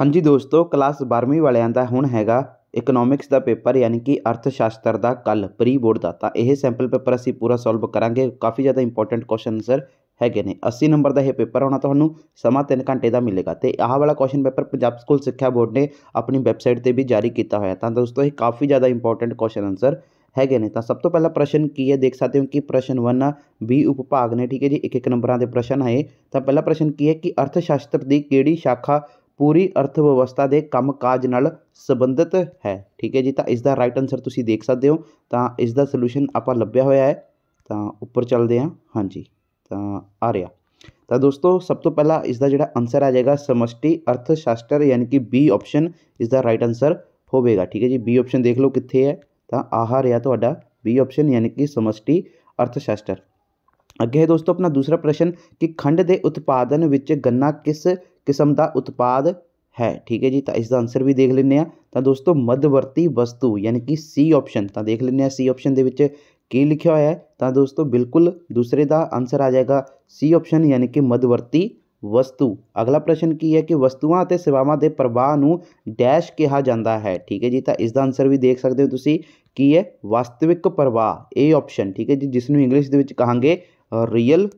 ਹਾਂਜੀ ਦੋਸਤੋ ਕਲਾਸ 12ਵੀਂ ਵਾਲਿਆਂ ਦਾ ਹੁਣ ਹੈਗਾ ਇਕਨੋਮਿਕਸ ਦਾ ਪੇਪਰ ਯਾਨੀ ਕਿ ਅਰਥ ਸ਼ਾਸਤਰ ਦਾ ਕੱਲ ਪ੍ਰੀ ਬੋਰਡ ਦਾ ਤਾਂ ਇਹ ਸੈਂਪਲ ਪੇਪਰ ਅਸੀਂ ਪੂਰਾ ਸੋਲਵ ਕਰਾਂਗੇ ਕਾਫੀ ਜ਼ਿਆਦਾ ਇੰਪੋਰਟੈਂਟ ਕੁਐਸਚਨ ਸਰ ਹੈਗੇ ਨੇ 80 ਨੰਬਰ ਦਾ ਇਹ ਪੇਪਰ ਹੋਣਾ ਤੁਹਾਨੂੰ ਸਮਾਂ 3 ਘੰਟੇ ਦਾ ਮਿਲੇਗਾ ਤੇ ਆਹ ਵਾਲਾ ਕੁਐਸਚਨ ਪੇਪਰ ਪੰਜਾਬ ਸਕੂਲ ਸਿੱਖਿਆ ਬੋਰਡ ਨੇ ਆਪਣੀ ਵੈਬਸਾਈਟ ਤੇ ਵੀ ਜਾਰੀ ਕੀਤਾ ਹੋਇਆ ਤਾਂ ਦੋਸਤੋ ਇਹ ਕਾਫੀ ਜ਼ਿਆਦਾ ਇੰਪੋਰਟੈਂਟ ਕੁਐਸਚਨ ਆਨਸਰ ਹੈਗੇ ਨੇ ਤਾਂ ਸਭ ਤੋਂ ਪਹਿਲਾ ਪ੍ਰਸ਼ਨ ਕੀ ਹੈ ਦੇਖ ਸਕਦੇ ਹੋ ਕਿ ਪ੍ਰਸ਼ਨ 1 ਆ 20 ਉਪਭਾਗ ਨੇ ਠੀਕ ਹੈ ਜੀ ਇੱਕ ਇੱਕ ਨੰਬਰਾਂ ਦੇ ਪ੍ਰਸ਼ਨ ਆਏ ਤਾਂ ਪਹਿਲਾ ਪ੍ਰਸ਼ਨ ਕੀ ਹੈ ਕਿ ਅਰਥ ਸ਼ਾਸਤਰ ਦੀ ਕਿਹੜੀ ਸ਼ਾਖਾ ਪੂਰੀ ਅਰਥ ਵਿਵਸਥਾ ਦੇ ਕੰਮਕਾਜ ਨਾਲ ਸੰਬੰਧਿਤ ਹੈ ਠੀਕ ਹੈ ਜੀ ਤਾਂ ਇਸ ਦਾ ਰਾਈਟ ਆਨਸਰ ਤੁਸੀਂ ਦੇਖ ਸਕਦੇ ਹੋ ਤਾਂ ਇਸ ਦਾ ਸੋਲੂਸ਼ਨ ਆਪਾਂ ਲੱਭਿਆ ਹੋਇਆ ਹੈ ਤਾਂ ਉੱਪਰ ਚੱਲਦੇ ਹਾਂ ਹਾਂਜੀ ਤਾਂ ਆ ਰਿਹਾ ਤਾਂ ਦੋਸਤੋ ਸਭ ਤੋਂ ਪਹਿਲਾਂ ਇਸ ਦਾ ਜਿਹੜਾ ਆਨਸਰ ਆ ਜਾਏਗਾ ਸਮਸ਼ਟੀ ਅਰਥ ਸ਼ਾਸਤਰ ਯਾਨੀ ਕਿ ਬੀ ਆਪਸ਼ਨ ਇਸ ਦਾ ਰਾਈਟ ਆਨਸਰ ਹੋਵੇਗਾ ਠੀਕ ਹੈ ਜੀ ਬੀ ਆਪਸ਼ਨ ਦੇਖ ਲਓ ਕਿੱਥੇ ਹੈ ਤਾਂ ਆਹ ਰਿਹਾ ਤੁਹਾਡਾ ਬੀ ਆਪਸ਼ਨ ਯਾਨੀ ਕਿ ਸਮਸ਼ਟੀ ਅਰਥ ਸ਼ਾਸਤਰ ਅੱਗੇ ਹੈ ਦੋਸਤੋ ਆਪਣਾ ਦੂਸਰਾ ਪ੍ਰਸ਼ਨ ਕਿ ਖੰਡ ਦੇ ਉਤਪਾਦਨ ਵਿੱਚ ਗੰਨਾ ਕਿਸ ਕਿਸਮ ਦਾ ਉਤਪਾਦ ਹੈ ਠੀਕ ਹੈ ਜੀ ਤਾਂ ਇਸ ਦਾ ਆਨਸਰ ਵੀ ਦੇਖ ਲੈਂਦੇ ਆ ਤਾਂ ਦੋਸਤੋ ਮਧਵਰਤੀ ਵਸਤੂ ਯਾਨੀ ਕਿ ਸੀ ਆਪਸ਼ਨ ਤਾਂ ਦੇਖ ਲੈਂਦੇ ਆ ਸੀ ਆਪਸ਼ਨ ਦੇ ਵਿੱਚ ਕੀ ਲਿਖਿਆ ਹੋਇਆ ਹੈ ਤਾਂ ਦੋਸਤੋ ਬਿਲਕੁਲ ਦੂਸਰੇ ਦਾ ਆਨਸਰ ਆ ਜਾਏਗਾ ਸੀ ਆਪਸ਼ਨ ਯਾਨੀ ਕਿ ਮਧਵਰਤੀ ਵਸਤੂ ਅਗਲਾ ਪ੍ਰਸ਼ਨ ਕੀ ਹੈ ਕਿ ਵਸਤੂਆਂ ਅਤੇ ਸੇਵਾਵਾਂ ਦੇ ਪ੍ਰਵਾਹ ਨੂੰ ਡੈਸ਼ ਕਿਹਾ ਜਾਂਦਾ ਹੈ ਠੀਕ ਹੈ ਜੀ ਤਾਂ ਇਸ ਦਾ ਆਨਸਰ ਵੀ ਦੇਖ ਸਕਦੇ ਹੋ ਤੁਸੀਂ ਕੀ ਹੈ ਵਾਸਤਵਿਕ ਪ੍ਰਵਾਹ ਇਹ ਆਪਸ਼ਨ ਠੀਕ ਹੈ ਜੀ ਜਿਸ ਨੂੰ ਇੰਗਲਿਸ਼ ਦੇ ਵਿੱਚ ਕਹਾਂਗੇ ਰੀਅਲ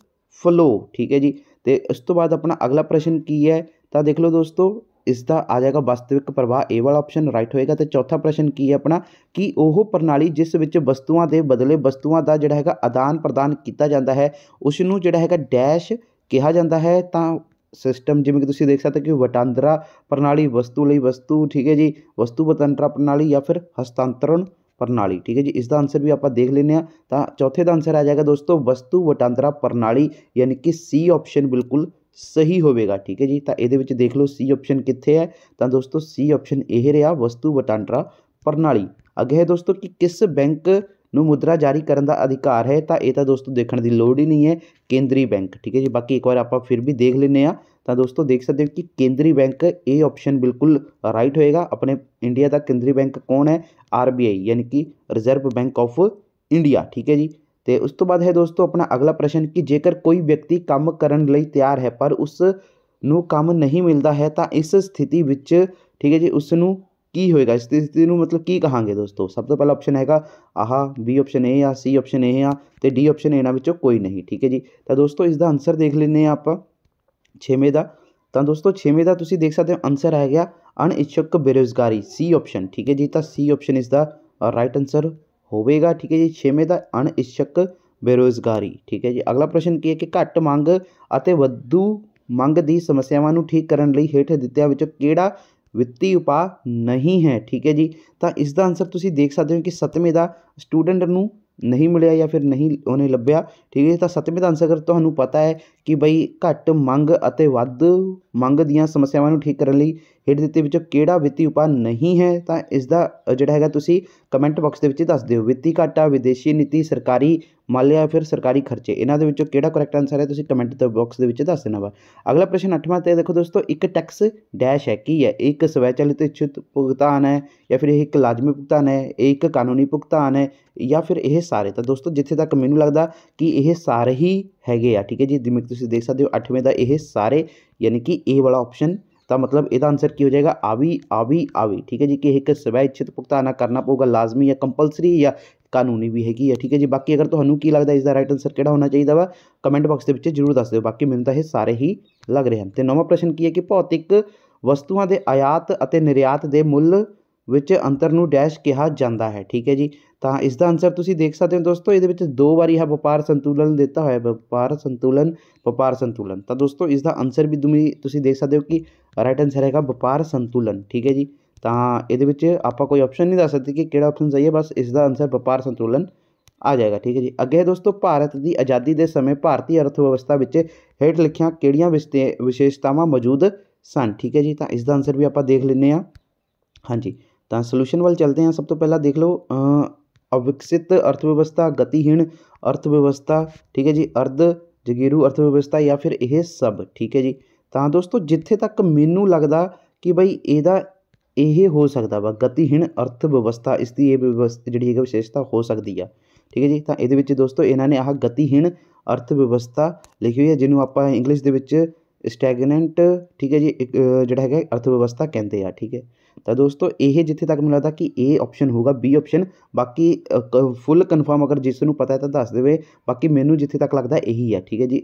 ਫਲੋ ਠੀਕ ਹੈ ਜੀ ਤੇ ਉਸ ਤੋਂ ਬਾਅਦ ਆਪਣਾ ਅਗਲਾ ਪ੍ਰਸ਼ਨ ਕੀ ਹੈ ਤਾਂ ਦੇਖ ਲਓ ਦੋਸਤੋ ਇਸ ਦਾ ਆ ਜਾਏਗਾ ਵਸਤਵਿਕ ਪ੍ਰਵਾਹ ਇਹ ਵਾਲਾ ਆਪਸ਼ਨ ਰਾਈਟ ਹੋਏਗਾ ਤੇ ਚੌਥਾ ਪ੍ਰਸ਼ਨ ਕੀ ਹੈ ਆਪਣਾ ਕਿ ਉਹ ਪ੍ਰਣਾਲੀ ਜਿਸ ਵਿੱਚ ਵਸਤੂਆਂ ਦੇ ਬਦਲੇ ਵਸਤੂਆਂ ਦਾ ਜਿਹੜਾ ਹੈਗਾ ਆਦਾਨ ਪ੍ਰਦਾਨ ਕੀਤਾ ਜਾਂਦਾ ਹੈ ਉਸ ਨੂੰ ਜਿਹੜਾ ਹੈਗਾ ਡੈਸ਼ ਕਿਹਾ ਜਾਂਦਾ ਹੈ ਤਾਂ ਸਿਸਟਮ ਜਿਵੇਂ ਕਿ ਤੁਸੀਂ ਦੇਖ ਸਕਦੇ ਕਿ ਵਟਾਂਦਰਾ ਪ੍ਰਣਾਲੀ ਵਸਤੂ ਲਈ ਵਸਤੂ ਠੀਕ ਹੈ ਜੀ ਵਸਤੂ ਵਟਾਂਦਰਾ ਪ੍ਰਣਾਲੀ ਜਾਂ ਫਿਰ ਹਸਤਾਂਤਰਣ ਪ੍ਰਣਾਲੀ ਠੀਕ ਹੈ ਜੀ ਇਸ ਦਾ ਆਨਸਰ ਵੀ ਆਪਾਂ ਦੇਖ ਲੈਨੇ ਆ ਤਾਂ ਚੌਥੇ ਦਾ ਆਨਸਰ ਆ ਜਾਏਗਾ ਦੋਸਤੋ ਵਸਤੂ ਵਟਾਂਦਰਾ ਪ੍ਰਣਾਲੀ ਯਾਨੀ ਕਿ ਸੀ ਆਪਸ਼ਨ ਬਿਲਕੁਲ ਸਹੀ ਹੋਵੇਗਾ ਠੀਕ ਹੈ ਜੀ ਤਾਂ ਇਹਦੇ ਵਿੱਚ ਦੇਖ ਲਓ ਸੀ ਆਪਸ਼ਨ ਕਿੱਥੇ ਹੈ ਤਾਂ ਦੋਸਤੋ ਸੀ ਆਪਸ਼ਨ ਇਹ ਰਿਹਾ ਵਸਤੂ ਵਟਾਂਦਰਾ ਪ੍ਰਣਾਲੀ ਅੱਗੇ ਹੈ ਦੋਸਤੋ ਕਿ ਕਿਸ ਬੈਂਕ ਨੂੰ ਮੁਦਰਾ ਜਾਰੀ ਕਰਨ ਦਾ ਅਧਿਕਾਰ ਹੈ ਤਾਂ ਇਹ ਤਾਂ ਦੋਸਤੋ ਦੇਖਣ ਦੀ ਲੋੜ ਹੀ ਨਹੀਂ ਹੈ ਕੇਂਦਰੀ ਬੈਂਕ ਠੀਕ ਹੈ ਜੀ ਬਾਕੀ ਇੱਕ ਵਾਰ ਆਪਾਂ ਫਿਰ ਵੀ ਦੇਖ ਲੈਨੇ ਆ ਤਾਂ ਦੋਸਤੋ ਦੇਖ ਸਕਦੇ ਹੋ ਕਿ ਕੇਂਦਰੀ ਬੈਂਕ ਇਹ ਆਪਸ਼ਨ ਬਿਲਕੁਲ ਰਾਈਟ ਹੋਏਗਾ ਆਪਣੇ ਇੰਡੀਆ ਦਾ ਕੇਂਦਰੀ ਬੈਂਕ ਕੌਣ ਹੈ ਆਰਬੀਆਈ ਯਾਨੀ ਕਿ ਰਿਜ਼ਰਵ ਬੈਂਕ ਆਫ ਇੰਡੀਆ ਠੀਕ ਹੈ ਜੀ ਤੇ ਉਸ ਤੋਂ ਬਾਅਦ ਹੈ ਦੋਸਤੋ ਆਪਣਾ ਅਗਲਾ ਪ੍ਰਸ਼ਨ ਕਿ ਜੇਕਰ ਕੋਈ ਵਿਅਕਤੀ ਕੰਮ ਕਰਨ ਲਈ ਤਿਆਰ ਹੈ ਪਰ ਉਸ ਨੂੰ ਕੰਮ ਨਹੀਂ ਮਿਲਦਾ ਹੈ ਤਾਂ ਇਸ ਸਥਿਤੀ ਵਿੱਚ ਠੀਕ ਹੈ ਜੀ ਉਸ ਨੂੰ ਕੀ ਹੋਏਗਾ ਇਸ ਸਥਿਤੀ ਨੂੰ ਮਤਲਬ ਕੀ ਕਹਾਂਗੇ ਦੋਸਤੋ ਸਭ ਤੋਂ ਪਹਿਲਾ ਆਪਸ਼ਨ ਹੈਗਾ ਆਹ ਬੀ ਆਪਸ਼ਨ ਇਹ ਆ ਸੀ ਆਪਸ਼ਨ ਇਹ ਆ ਤੇ ਡੀ ਆਪਸ਼ਨ ਇਹਨਾਂ ਵਿੱਚੋਂ ਕੋਈ ਨਹੀਂ ਠੀਕ ਹੈ ਜੀ ਤਾਂ ਦੋਸਤੋ ਇਸ ਦਾ ਆਨਸਰ ਦੇਖ ਲੈਂਦੇ ਆ ਆਪਾਂ 6ਵੇਂ ਦਾ ਤਾਂ ਦੋਸਤੋ 6ਵੇਂ ਦਾ ਤੁਸੀਂ ਦੇਖ ਸਕਦੇ ਹੋ ਆਨਸਰ ਆ ਗਿਆ ਅਣਇੱਛੁਕ ਬੇਰੋਜ਼ਗਾਰੀ ਸੀ ਆਪਸ਼ਨ ਠੀਕ ਹੈ ਜੀ ਤਾਂ ਸੀ ਆਪਸ਼ਨ ਇਸ ਦਾ ਰਾਈਟ ਆਨਸਰ ਹੋਵੇਗਾ ਠੀਕ ਹੈ ਜੀ 6ਵੇਂ ਦਾ ਅਣਇੱਛੁਕ ਬੇਰੋਜ਼ਗਾਰੀ ਠੀਕ ਹੈ ਜੀ ਅਗਲਾ ਪ੍ਰਸ਼ਨ ਕੀ ਹੈ ਕਿ ਘੱਟ ਮੰਗ ਅਤੇ ਵੱਧੂ ਮੰਗ ਦੀ ਸਮੱਸਿਆਵਾਂ ਨੂੰ ਠੀਕ ਕਰਨ ਲਈ ਹੇਠ ਦਿੱਤਿਆਂ ਵਿੱਚੋਂ ਕਿਹੜਾ ਵਿੱਤੀ ਉਪਾ ਨਹੀਂ ਹੈ ਠੀਕ ਹੈ ਜੀ ਤਾਂ ਇਸ ਦਾ ਆਨਸਰ ਤੁਸੀਂ ਦੇਖ ਸਕਦੇ ਹੋ ਕਿ ਸਤਵੇਂ ਦਾ ਸਟੂਡੈਂਟ ਨੂੰ ਨਹੀਂ ਮਿਲਿਆ ਜਾਂ ਫਿਰ ਨਹੀਂ ਉਹਨੇ ਲੱਭਿਆ ਠੀਕ ਹੈ ਤਾਂ ਸਤਵੇਂ ਦਾ ਆਨਸਰ ਤੁਹਾਨੂੰ ਪਤਾ ਹੈ ਕਿ ਬਈ ਘੱਟ ਮੰਗ ਅਤੇ ਵੱਧ ਮੰਗ ਦੀਆਂ ਸਮੱਸਿਆਵਾਂ ਨੂੰ ਠੀਕ ਕਰਨ ਲਈ ਹੇਠ ਦਿੱਤੇ ਵਿੱਚੋਂ ਕਿਹੜਾ ਵਿੱਤੀ ਉਪਾਅ ਨਹੀਂ ਹੈ ਤਾਂ ਇਸ ਦਾ ਜਿਹੜਾ ਹੈਗਾ ਤੁਸੀਂ ਕਮੈਂਟ ਬਾਕਸ ਦੇ ਵਿੱਚ ਦੱਸ ਦਿਓ ਵਿੱਤੀ ਘਾਟਾ ਵਿਦੇਸ਼ੀ ਨੀਤੀ ਸਰਕਾਰੀ ਮਾਲਿਆ ਫਿਰ ਸਰਕਾਰੀ ਖਰਚੇ ਇਹਨਾਂ ਦੇ ਵਿੱਚੋਂ ਕਿਹੜਾ ਕਰੈਕਟ ਆਨਸਰ ਹੈ ਤੁਸੀਂ ਕਮੈਂਟ ਦੇ ਬਾਕਸ ਦੇ ਵਿੱਚ ਦੱਸ ਦੇਣਾ ਵਾ ਅਗਲਾ ਪ੍ਰਸ਼ਨ 8ਵਾਂ ਤੇ ਦੇਖੋ ਦੋਸਤੋ ਇੱਕ ਟੈਕਸ ਡੈਸ਼ ਹੈ ਕੀ ਹੈ ਇੱਕ ਸਵੈਚਲਿਤ ਇਛਤ ਭੁਗਤਾਨ ਹੈ ਜਾਂ ਫਿਰ ਇਹ ਇੱਕ ਲਾਜ਼ਮੀ ਭੁਗਤਾਨ ਹੈ ਇਹ ਇੱਕ ਕਾਨੂੰਨੀ ਭੁਗਤਾਨ ਹੈ ਜਾਂ ਫਿਰ ਇਹ ਸਾਰੇ ਤਾਂ ਦੋਸਤੋ ਜਿੱਥੇ ਤੱਕ ਮੈਨੂੰ ਲੱਗਦਾ ਕਿ ਇਹ ਸਾਰੇ ਹੀ ਹੈਗੇ ਆ ਠੀਕ ਹੈ ਜੀ ਜਿਵੇਂ ਤੁਸੀਂ ਦੇਖ ਸਕਦੇ ਹੋ 8ਵੇਂ ਦਾ ਇਹ ਸਾਰੇ ਯਾਨੀ ਕਿ ਇਹ ਵਾਲਾ ਆਪਸ਼ਨ ਤਾਂ ਮਤਲਬ ਇਹਦਾ ਆਨਸਰ ਕੀ ਹੋ ਜਾਏਗਾ ਆਵੀ ਆਵੀ ਆਵੀ ਠੀਕ ਹੈ ਜੀ ਕਿ ਇੱਕ ਸਵੈ ਇਛਿਤ ਭੁਗਤਾਨ ਕਰਨਾ ਪਊਗਾ ਲਾਜ਼ਮੀ ਜਾਂ ਕੰਪਲਸਰੀ ਜਾਂ ਕਾਨੂੰਨੀ ਵੀ ਹੈਗੀ ਹੈ ਠੀਕ ਹੈ ਜੀ ਬਾਕੀ ਅਗਰ ਤੁਹਾਨੂੰ ਕੀ ਲੱਗਦਾ ਇਸ ਦਾ ਰਾਈਟ ਆਨਸਰ ਕਿਹੜਾ ਹੋਣਾ ਚਾਹੀਦਾ ਵਾ ਕਮੈਂਟ ਬਾਕਸ ਦੇ ਵਿੱਚ ਜਰੂਰ ਦੱਸ ਦਿਓ ਬਾਕੀ ਮੈਨੂੰ ਤਾਂ ਇਹ ਸਾਰੇ ਹੀ ਲੱਗ ਰਹੇ ਹਨ ਤੇ ਨਵਾਂ ਪ੍ਰਸ਼ਨ ਕੀ ਹੈ ਕਿ ਭੌਤਿਕ ਵਸਤੂਆਂ ਦੇ ਆਯਾਤ ਅਤੇ ਨਿਰਯਾਤ ਦੇ ਮੁੱਲ ਵਿੱਚ ਅੰਤਰ ਨੂੰ ਡੈਸ਼ ਕਿਹਾ ਜਾਂਦਾ ਹੈ ਠੀਕ ਹੈ ਜੀ ਤਾਂ ਇਸ ਦਾ ਆਨਸਰ ਤੁਸੀਂ ਦੇਖ ਸਕਦੇ ਹੋ ਦੋਸਤੋ ਇਹਦੇ ਵਿੱਚ ਦੋ ਵਾਰੀ ਹੈ ਵਪਾਰ ਸੰਤੁਲਨ ਦਿੱਤਾ ਹੋਇਆ ਵਪਾਰ ਸੰਤੁਲਨ ਵਪਾਰ ਸੰਤੁਲਨ ਤਾਂ ਦੋਸਤੋ ਇਸ ਦਾ ਆਨਸਰ ਵੀ ਤੁਸੀਂ ਦੇਖ ਸਕਦੇ ਹੋ ਕਿ ਰਾਈਟ ਆਨਸਰ ਹੈਗਾ ਵਪਾਰ ਸੰਤੁਲਨ ਠੀਕ ਹੈ ਜੀ ਤਾਂ ਇਹਦੇ ਵਿੱਚ ਆਪਾਂ ਕੋਈ ਆਪਸ਼ਨ ਨਹੀਂ ਦੱਸ ਸਕਦੇ ਕਿ ਕਿਹੜਾ ਆਪਸ਼ਨ ਸਹੀ ਹੈ ਬਸ ਇਸ ਦਾ ਆਨਸਰ ਵਪਾਰ ਸੰਤੁਲਨ ਆ ਜਾਏਗਾ ਠੀਕ ਹੈ ਜੀ ਅੱਗੇ ਦੋਸਤੋ ਭਾਰਤ ਦੀ ਆਜ਼ਾਦੀ ਦੇ ਸਮੇਂ ਭਾਰਤੀ ਅਰਥ ਵਿਵਸਥਾ ਵਿੱਚ ਹੇਠ ਲਿਖੀਆਂ ਕਿਹੜੀਆਂ ਵਿਸ਼ੇਸ਼ਤਾਵਾਂ ਮੌਜੂਦ ਸਨ ਠੀਕ ਹੈ ਜੀ ਤਾਂ ਇਸ ਦਾ ਆਨਸਰ ਵੀ ਆਪਾਂ ਦੇਖ ਲੈਂਦੇ ਹਾਂ ਹਾਂਜੀ ਤਾਂ ਸੋਲੂਸ਼ਨ ਵੱਲ ਚਲਦੇ ਹਾਂ ਸਭ ਤੋਂ ਪਹਿਲਾਂ ਦੇਖ ਲਓ ਅਵਿਕਸਿਤ ਅਰਥ ਵਿਵਸਥਾ ਗਤੀਹੀਣ ਅਰਥ ਵਿਵਸਥਾ ਠੀਕ ਹੈ ਜੀ ਅਰਧ ਜਗੀਰੂ ਅਰਥ ਵਿਵਸਥਾ ਜਾਂ ਫਿਰ ਇਹ ਸਭ ਠੀਕ ਹੈ ਜੀ ਤਾਂ ਦੋਸਤੋ ਜਿੱਥੇ ਤੱਕ ਮੈਨੂੰ ਲੱਗਦਾ ਕਿ ਬਈ ਇਹਦਾ ਇਹ ਹੋ ਸਕਦਾ ਵਾ ਗਤੀਹੀਣ ਅਰਥ ਵਿਵਸਥਾ ਇਸ ਦੀ ਇਹ ਜਿਹੜੀ ਹੈਗਾ ਵਿਸ਼ੇਸ਼ਤਾ ਹੋ ਸਕਦੀ ਆ ਠੀਕ ਹੈ ਜੀ ਤਾਂ ਇਹਦੇ ਵਿੱਚ ਦੋਸਤੋ ਇਹਨਾਂ ਨੇ ਆਹ ਗਤੀਹੀਣ ਅਰਥ ਵਿਵਸਥਾ ਲਿਖੀ ਹੋਈ ਹੈ ਜਿਹਨੂੰ ਆਪਾਂ ਇੰਗਲਿਸ਼ ਦੇ ਵਿੱਚ ਸਟੈਗਨੈਂਟ ਠੀਕ ਹੈ ਜੀ ਜਿਹੜਾ ਹੈਗਾ ਅਰਥ ਵਿਵਸਥਾ ਕਹਿੰਦੇ ਆ ਠੀਕ ਹੈ ਤਾਂ ਦੋਸਤੋ ਇਹ ਜਿੱਥੇ ਤੱਕ ਮੈਨੂੰ ਲੱਗਦਾ ਕਿ ਇਹ ਆਪਸ਼ਨ ਹੋਗਾ ਬੀ ਆਪਸ਼ਨ ਬਾਕੀ ਫੁੱਲ ਕਨਫਰਮ ਅਗਰ ਜਿਸ ਨੂੰ ਪਤਾ ਹੈ ਤਾਂ ਦੱਸ ਦੇਵੇ ਬਾਕੀ ਮੈਨੂੰ ਜਿੱਥੇ ਤੱਕ ਲੱਗਦਾ ਇਹੀ ਹੈ ਠੀਕ ਹੈ ਜੀ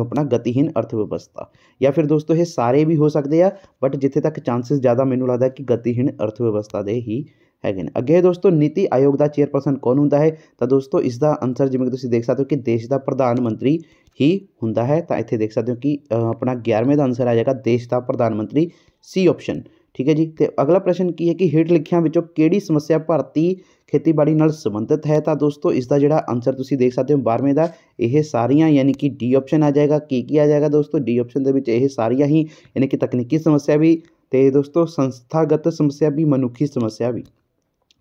ਆਪਣਾ ਗਤੀਹੀਨ ਅਰਥ ਵਿਵਸਥਾ ਜਾਂ ਫਿਰ ਦੋਸਤੋ ਇਹ ਸਾਰੇ ਵੀ ਹੋ ਸਕਦੇ ਆ ਬਟ ਜਿੱਥੇ ਤੱਕ ਚਾਂਸਸ ਜ਼ਿਆਦਾ ਮੈਨੂੰ ਲੱਗਦਾ ਕਿ ਗਤੀਹੀਨ ਅਰਥ ਵਿਵਸਥਾ ਦੇ ਹੀ ਹੈਗੇ ਨੇ ਅੱਗੇ ਦੋਸਤੋ ਨੀਤੀ ਆਯੋਗ ਦਾ ਚੇਅਰਪਰਸਨ ਕੌਣ ਹੁੰਦਾ ਹੈ ਤਾਂ ਦੋਸਤੋ ਇਸ ਦਾ ਆਨਸਰ ਜਿਵੇਂ ਕਿ ਤੁਸੀਂ ਦੇਖ ਸਕਦੇ ਹੋ ਕਿ ਦੇਸ਼ ਦਾ ਪ੍ਰਧਾਨ ਮੰਤਰੀ ਹੀ ਹੁੰਦਾ ਹੈ ਤਾਂ ਇੱਥੇ ਦੇਖ ਸਕਦੇ ਹੋ ਕਿ ਆਪਣਾ 11ਵੇਂ ਦਾ ਆਨਸਰ ਆ ਜਾਏਗਾ ਦੇਸ਼ ਦਾ ਪ੍ਰਧਾਨ ਮੰਤਰੀ ਸੀ ਆਪਸ਼ਨ ਠੀਕ ਹੈ ਜੀ ਤੇ ਅਗਲਾ ਪ੍ਰਸ਼ਨ ਕੀ ਹੈ ਕਿ ਹੇਠ ਲਿਖਿਆਂ ਵਿੱਚੋਂ ਕਿਹੜੀ ਸਮੱਸਿਆ ਭਾਰਤੀ ਖੇਤੀਬਾੜੀ ਨਾਲ ਸੰਬੰਧਿਤ ਹੈ ਤਾਂ ਦੋਸਤੋ ਇਸ ਦਾ ਜਿਹੜਾ ਆਨਸਰ ਤੁਸੀਂ ਦੇਖ ਸਕਦੇ ਹੋ 12ਵੇਂ ਦਾ ਇਹ ਸਾਰੀਆਂ ਯਾਨੀ ਕਿ ਡੀ ਆਪਸ਼ਨ ਆ ਜਾਏਗਾ ਕੀ ਕੀ ਆ ਜਾਏਗਾ ਦੋਸਤੋ ਡੀ ਆਪਸ਼ਨ ਦੇ ਵਿੱਚ ਇਹ ਸਾਰੀਆਂ ਹੀ ਯਾਨੀ ਕਿ ਤਕਨੀਕੀ ਸਮੱਸਿਆ ਵੀ ਤੇ ਦੋਸਤੋ ਸੰਸਥਾਗਤ ਸਮੱਸਿਆ ਵੀ ਮਨੁੱਖੀ ਸਮੱਸਿਆ ਵੀ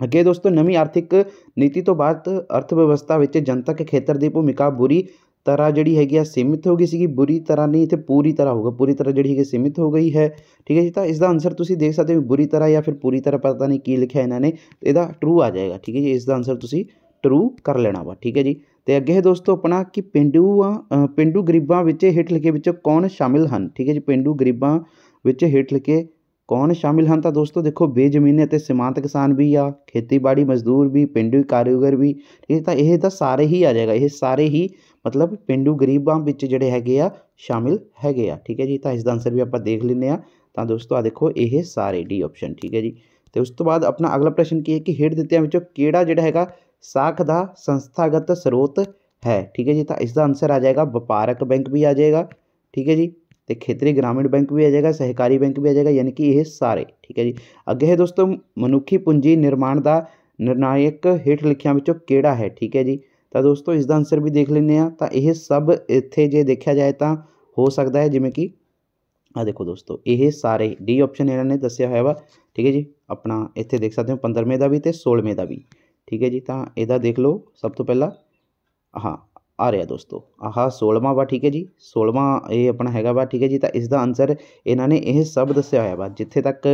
ਅੱਗੇ ਦੋਸਤੋ ਨਵੀਂ ਆਰਥਿਕ ਨੀਤੀ ਤੋਂ ਬਾਅਦ ਅਰਥ ਵਿਵਸਥਾ ਵਿੱਚ ਜਨਤਕ ਖੇਤਰ ਦੀ ਭੂਮਿਕਾ ਬੁਰੀ ਤਰ੍ਹਾਂ ਜਿਹੜੀ ਹੈਗੀ ਆ ਸੀਮਿਤ ਹੋ ਗਈ ਸੀਗੀ ਬੁਰੀ ਤਰ੍ਹਾਂ ਨਹੀਂ ਇੱਥੇ ਪੂਰੀ ਤਰ੍ਹਾਂ ਹੋਊਗਾ ਪੂਰੀ ਤਰ੍ਹਾਂ ਜਿਹੜੀ ਹੈਗੀ ਸੀਮਿਤ ਹੋ ਗਈ ਹੈ ਠੀਕ ਹੈ ਜੀ ਤਾਂ ਇਸ ਦਾ ਆਨਸਰ ਤੁਸੀਂ ਦੇਖ ਸਕਦੇ ਹੋ ਬੁਰੀ ਤਰ੍ਹਾਂ ਜਾਂ ਫਿਰ ਪੂਰੀ ਤਰ੍ਹਾਂ ਪਤਾ ਨਹੀਂ ਕੀ ਲਿਖਿਆ ਇਹਨਾਂ ਨੇ ਇਹਦਾ ਟਰੂ ਆ ਜਾਏਗਾ ਠੀਕ ਹੈ ਜੀ ਇਸ ਦਾ ਆਨਸਰ ਤੁਸੀਂ ਟਰੂ ਕਰ ਲੈਣਾ ਵਾ ਠੀਕ ਹੈ ਜੀ ਤੇ ਅੱਗੇ ਹੈ ਦੋਸਤੋ ਆਪਣਾ ਕਿ ਪਿੰਡੂ ਆ ਪਿੰਡੂ ਗਰੀਬਾਂ ਵਿੱਚ ਹਿੱਟ ਲਿਖੇ ਵਿੱਚ ਕੌਣ ਸ਼ਾਮਿਲ ਹਨ ਠੀਕ ਹੈ ਜੀ ਪਿੰਡੂ ਗਰੀਬਾਂ ਵਿੱਚ ਹਿੱਟ ਲਿਖੇ ਕੌਣ ਸ਼ਾਮਿਲ ਹਨ ਤਾਂ ਦੋਸਤੋ ਦੇਖੋ ਬੇਜ਼ਮੀਨੇ ਅਤੇ ਸਿਮਾਂਤ ਕਿਸਾਨ ਵੀ ਆ ਖੇਤੀਬਾੜੀ ਮਜ਼ਦੂਰ ਵੀ ਪਿੰਡੂ ਕਾਰੀਗਰ ਵੀ ਇਹ ਤਾਂ ਇਹ ਤਾਂ ਸਾਰੇ ਹੀ ਆ ਜਾਏਗਾ ਇਹ ਸਾਰੇ ਹੀ मतलब पेंडू गरीबों जोड़े है शामिल है ठीक है जी तो इसका आंसर भी आप देख लें तो दोस्तों आ देखो ये सारे डी ऑप्शन ठीक है जी तो उस तो बाद अपना अगला प्रश्न की है कि हेठ दित्या कि जोड़ा साख का संस्थागत स्रोत है ठीक है जी तो इसका आंसर आ जाएगा व्यापारक बैंक भी आ जाएगा ठीक है जी तो खेतरी ग्रामीण बैंक भी आ जाएगा सहकारी बैंक भी आ जाएगा यानी कि यह सारे ठीक है जी अगे है दोस्तों मनुखी पूंजी निर्माण का निर्णायक हेठ लिखिया है ठीक है जी ਤਾਂ ਦੋਸਤੋ ਇਸ ਦਾ ਆਨਸਰ ਵੀ ਦੇਖ ਲੈਨੇ ਆ ਤਾਂ ਇਹ ਸਭ ਇੱਥੇ ਜੇ ਦੇਖਿਆ ਜਾਏ ਤਾਂ ਹੋ ਸਕਦਾ ਹੈ ਜਿਵੇਂ ਕਿ ਆ ਦੇਖੋ ਦੋਸਤੋ ਇਹ ਸਾਰੇ ਡੀ ਆਪਸ਼ਨ ਇਹਨਾਂ ਨੇ ਦੱਸਿਆ ਹੋਇਆ ਵਾ ਠੀਕ ਹੈ ਜੀ ਆਪਣਾ ਇੱਥੇ ਦੇਖ ਸਕਦੇ ਹੋ 15ਵੇਂ ਦਾ ਵੀ ਤੇ 16ਵੇਂ ਦਾ ਵੀ ਠੀਕ ਹੈ ਜੀ ਤਾਂ ਇਹਦਾ ਦੇਖ ਲਓ ਸਭ ਤੋਂ ਪਹਿਲਾਂ ਹਾਂ ਆ ਰਿਹਾ ਦੋਸਤੋ ਆਹਾ 16ਵਾਂ ਵਾ ਠੀਕ ਹੈ ਜੀ 16ਵਾਂ ਇਹ ਆਪਣਾ ਹੈਗਾ ਵਾ ਠੀਕ ਹੈ ਜੀ ਤਾਂ ਇਸ ਦਾ ਆਨਸਰ ਇਹਨਾਂ ਨੇ ਇਹ ਸਭ ਦੱਸਿਆ ਹੋਇਆ ਵਾ ਜਿੱਥੇ ਤੱਕ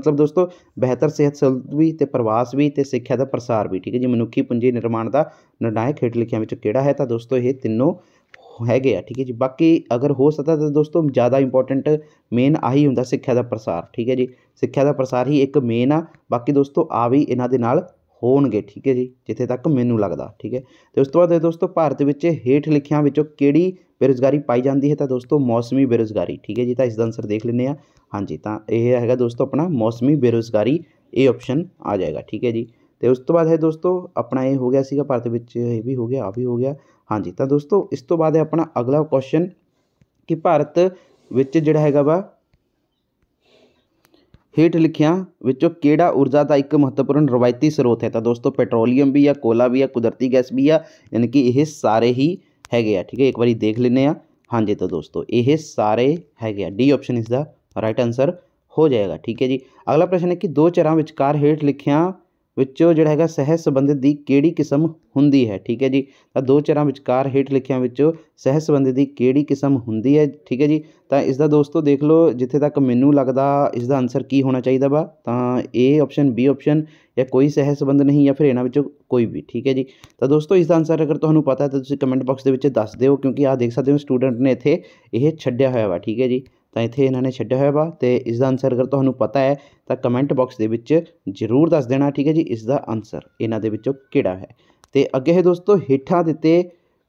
ਮਤਲਬ ਦੋਸਤੋ ਬਿਹਤਰ ਸਿਹਤ ਸਹੂਲਤ ਵੀ ਤੇ ਪ੍ਰਵਾਸ ਵੀ ਤੇ ਸਿੱਖਿਆ ਦਾ ਪ੍ਰਸਾਰ ਵੀ ਠੀਕ ਹੈ ਜੀ ਮਨੁੱਖੀ ਪੂੰਜੀ ਨਿਰਮਾਣ ਦਾ ਨਿਰਣਾਇਕ ਹੇਠ ਲਿਖਿਆਂ ਵਿੱਚ ਕਿਹੜਾ ਹੈ ਤਾਂ ਦੋਸਤੋ ਇਹ ਤਿੰਨੋਂ ਹੈਗੇ ਆ ਠੀਕ ਹੈ ਜੀ ਬਾਕੀ ਅਗਰ ਹੋ ਸਕਦਾ ਤਾਂ ਦੋਸਤੋ ਜ਼ਿਆਦਾ ਇੰਪੋਰਟੈਂਟ ਮੇਨ ਆਹੀ ਹੁੰਦਾ ਸਿੱਖਿਆ ਦਾ ਪ੍ਰਸਾਰ ਠੀਕ ਹੈ ਜੀ ਸਿੱਖਿਆ ਦਾ ਪ੍ਰਸਾਰ ਹੀ ਇੱਕ ਮੇਨ ਆ ਬਾਕੀ ਦੋਸਤੋ ਆ ਵੀ ਇਹਨਾਂ ਦੇ ਨਾਲ ਹੋਣਗੇ ਠੀਕ ਹੈ ਜੀ ਜਿੱਥੇ ਤੱਕ ਮੈਨੂੰ ਲੱਗਦਾ ਠੀਕ ਹੈ ਤੇ ਉਸ ਤੋਂ ਬਾਅਦ ਦੋਸਤੋ ਭਾਰਤ ਵਿੱਚ ਹੇਠ ਲਿਖਿਆਂ ਵਿੱਚੋਂ ਕਿਹੜੀ ਬੇਰੋਜ਼ਗਾਰੀ ਪਾਈ ਜਾਂਦੀ ਹੈ ਤਾਂ ਦੋਸਤੋ ਮੌਸਮੀ ਬੇਰੋਜ਼ਗਾਰੀ ਠੀਕ ਹੈ ਜੀ ਤਾਂ ਇਸ ਦਾ ਆਨਸਰ ਦੇਖ ਲੈਂਦੇ ਆ ਹਾਂਜੀ ਤਾਂ ਇਹ ਹੈਗਾ ਦੋਸਤੋ ਆਪਣਾ ਮੌਸਮੀ ਬੇਰੋਜ਼ਗਾਰੀ ਇਹ ਆਪਸ਼ਨ ਆ ਜਾਏਗਾ ਠੀਕ ਹੈ ਜੀ ਤੇ ਉਸ ਤੋਂ ਬਾਅਦ ਹੈ ਦੋਸਤੋ ਆਪਣਾ ਇਹ ਹੋ ਗਿਆ ਸੀਗਾ ਭਾਰਤ ਵਿੱਚ ਇਹ ਵੀ ਹੋ ਗਿਆ ਆ ਵੀ ਹੋ ਗਿਆ ਹਾਂਜੀ ਤਾਂ ਦੋਸਤੋ ਇਸ ਤੋਂ ਬਾਅਦ ਹੈ ਆਪਣਾ ਅਗਲਾ ਕੁਐਸਚਨ ਕਿ ਭਾਰਤ ਵਿੱਚ ਜਿਹੜਾ ਹੈਗਾ ਵਾ ਹੇਠ ਲਿਖਿਆਂ ਵਿੱਚੋਂ ਕਿਹੜਾ ਊਰਜਾ ਦਾ ਇੱਕ ਮਹੱਤਵਪੂਰਨ ਰਵਾਇਤੀ ਸਰੋਤ ਹੈ ਤਾਂ ਦੋਸਤੋ ਪੈਟਰੋਲੀਅਮ ਵੀ ਆ ਕੋਲਾ ਵੀ ਆ ਕੁਦਰਤੀ ਗੈਸ ਵੀ ਆ ਯਾਨੀ ਕਿ ਇਹ ਸਾਰੇ ਹੀ ਹੈਗੇ ਆ ਠੀਕ ਹੈ ਇੱਕ ਵਾਰੀ ਦੇਖ ਲੈਨੇ ਆ ਹਾਂਜੀ ਤਾਂ ਦੋਸਤੋ ਇਹ ਸਾਰੇ ਹੈਗੇ ਆ ਡੀ ਆਪਸ਼ਨ ਇਸ ਦਾ ਰਾਈਟ ਆਨਸਰ ਹੋ ਜਾਏਗਾ ਠੀਕ ਹੈ ਜੀ ਅਗਲਾ ਪ੍ਰਸ਼ਨ ਹੈ ਕਿ ਦੋ ਚਰਾਂ ਵਿਚਕਾਰ ਹੇਠ ਲਿਖਿਆਂ ਵਿੱਚੋਂ ਜਿਹੜਾ ਹੈਗਾ ਸਹਿ ਸੰਬੰਧਿਤ ਦੀ ਕਿਹੜੀ ਕਿਸਮ ਹੁੰਦੀ ਹੈ ਠੀਕ ਹੈ ਜੀ ਤਾਂ ਦੋ ਚਰਾਂ ਵਿਚਕਾਰ ਹੇਠ ਲਿਖਿਆਂ ਵਿੱਚੋਂ ਸਹਿ ਸੰਬੰਧਿਤ ਦੀ ਕਿਹੜੀ ਕਿਸਮ ਹੁੰਦੀ ਹੈ ਠੀਕ ਹੈ ਜੀ ਤਾਂ ਇਸ ਦਾ ਦੋਸਤੋ ਦੇਖ ਲਓ ਜਿੱਥੇ ਤੱਕ ਮੈਨੂੰ ਲੱਗਦਾ ਇਸ ਦਾ ਆਨਸਰ ਕੀ ਹੋਣਾ ਚਾਹੀਦਾ ਵਾ ਤਾਂ ਏ ਆਪਸ਼ਨ ਬੀ ਆਪਸ਼ਨ ਜਾਂ ਕੋਈ ਸਹਿ ਸੰਬੰਧ ਨਹੀਂ ਜਾਂ ਫਿਰ ਇਹਨਾਂ ਵਿੱਚੋਂ ਕੋਈ ਵੀ ਠੀਕ ਹੈ ਜੀ ਤਾਂ ਦੋਸਤੋ ਇਸ ਦਾ ਆਨਸਰ ਅਗਰ ਤੁਹਾਨੂੰ ਪਤਾ ਹੈ ਤਾਂ ਤੁਸੀਂ ਕਮੈਂਟ ਬਾਕਸ ਦੇ ਵਿੱਚ ਦੱਸ ਦਿਓ ਕਿਉਂਕਿ ਆਹ ਦੇਖ ਸਕਦੇ ਹੋ ਸਟੂਡੈਂਟ ਨੇ ਇੱਥੇ ਇਹ ਛੱਡਿਆ ਹੋਇਆ ਵਾ ਠੀਕ ਹੈ ਜੀ ਤਾਂ ਇੱਥੇ ਇਹਨਾਂ ਨੇ ਛੱਡਿਆ ਹੋਇਆ ਵਾ ਤੇ ਇਸ ਦਾ ਆਨਸਰ ਅਗਰ ਤੁਹਾਨੂੰ ਪਤਾ ਹੈ ਤਾਂ ਕਮੈਂਟ ਬਾਕਸ ਦੇ ਵਿੱਚ ਜ਼ਰੂਰ ਦੱਸ ਦੇਣਾ ਠੀਕ ਹੈ ਜੀ ਇਸ ਦਾ ਆਨਸਰ ਇਹਨਾਂ ਦੇ ਵਿੱਚੋਂ ਕਿਹੜਾ ਹੈ ਤੇ ਅੱਗੇ ਹੈ ਦੋਸਤੋ ਹੇਠਾਂ ਦਿੱਤੇ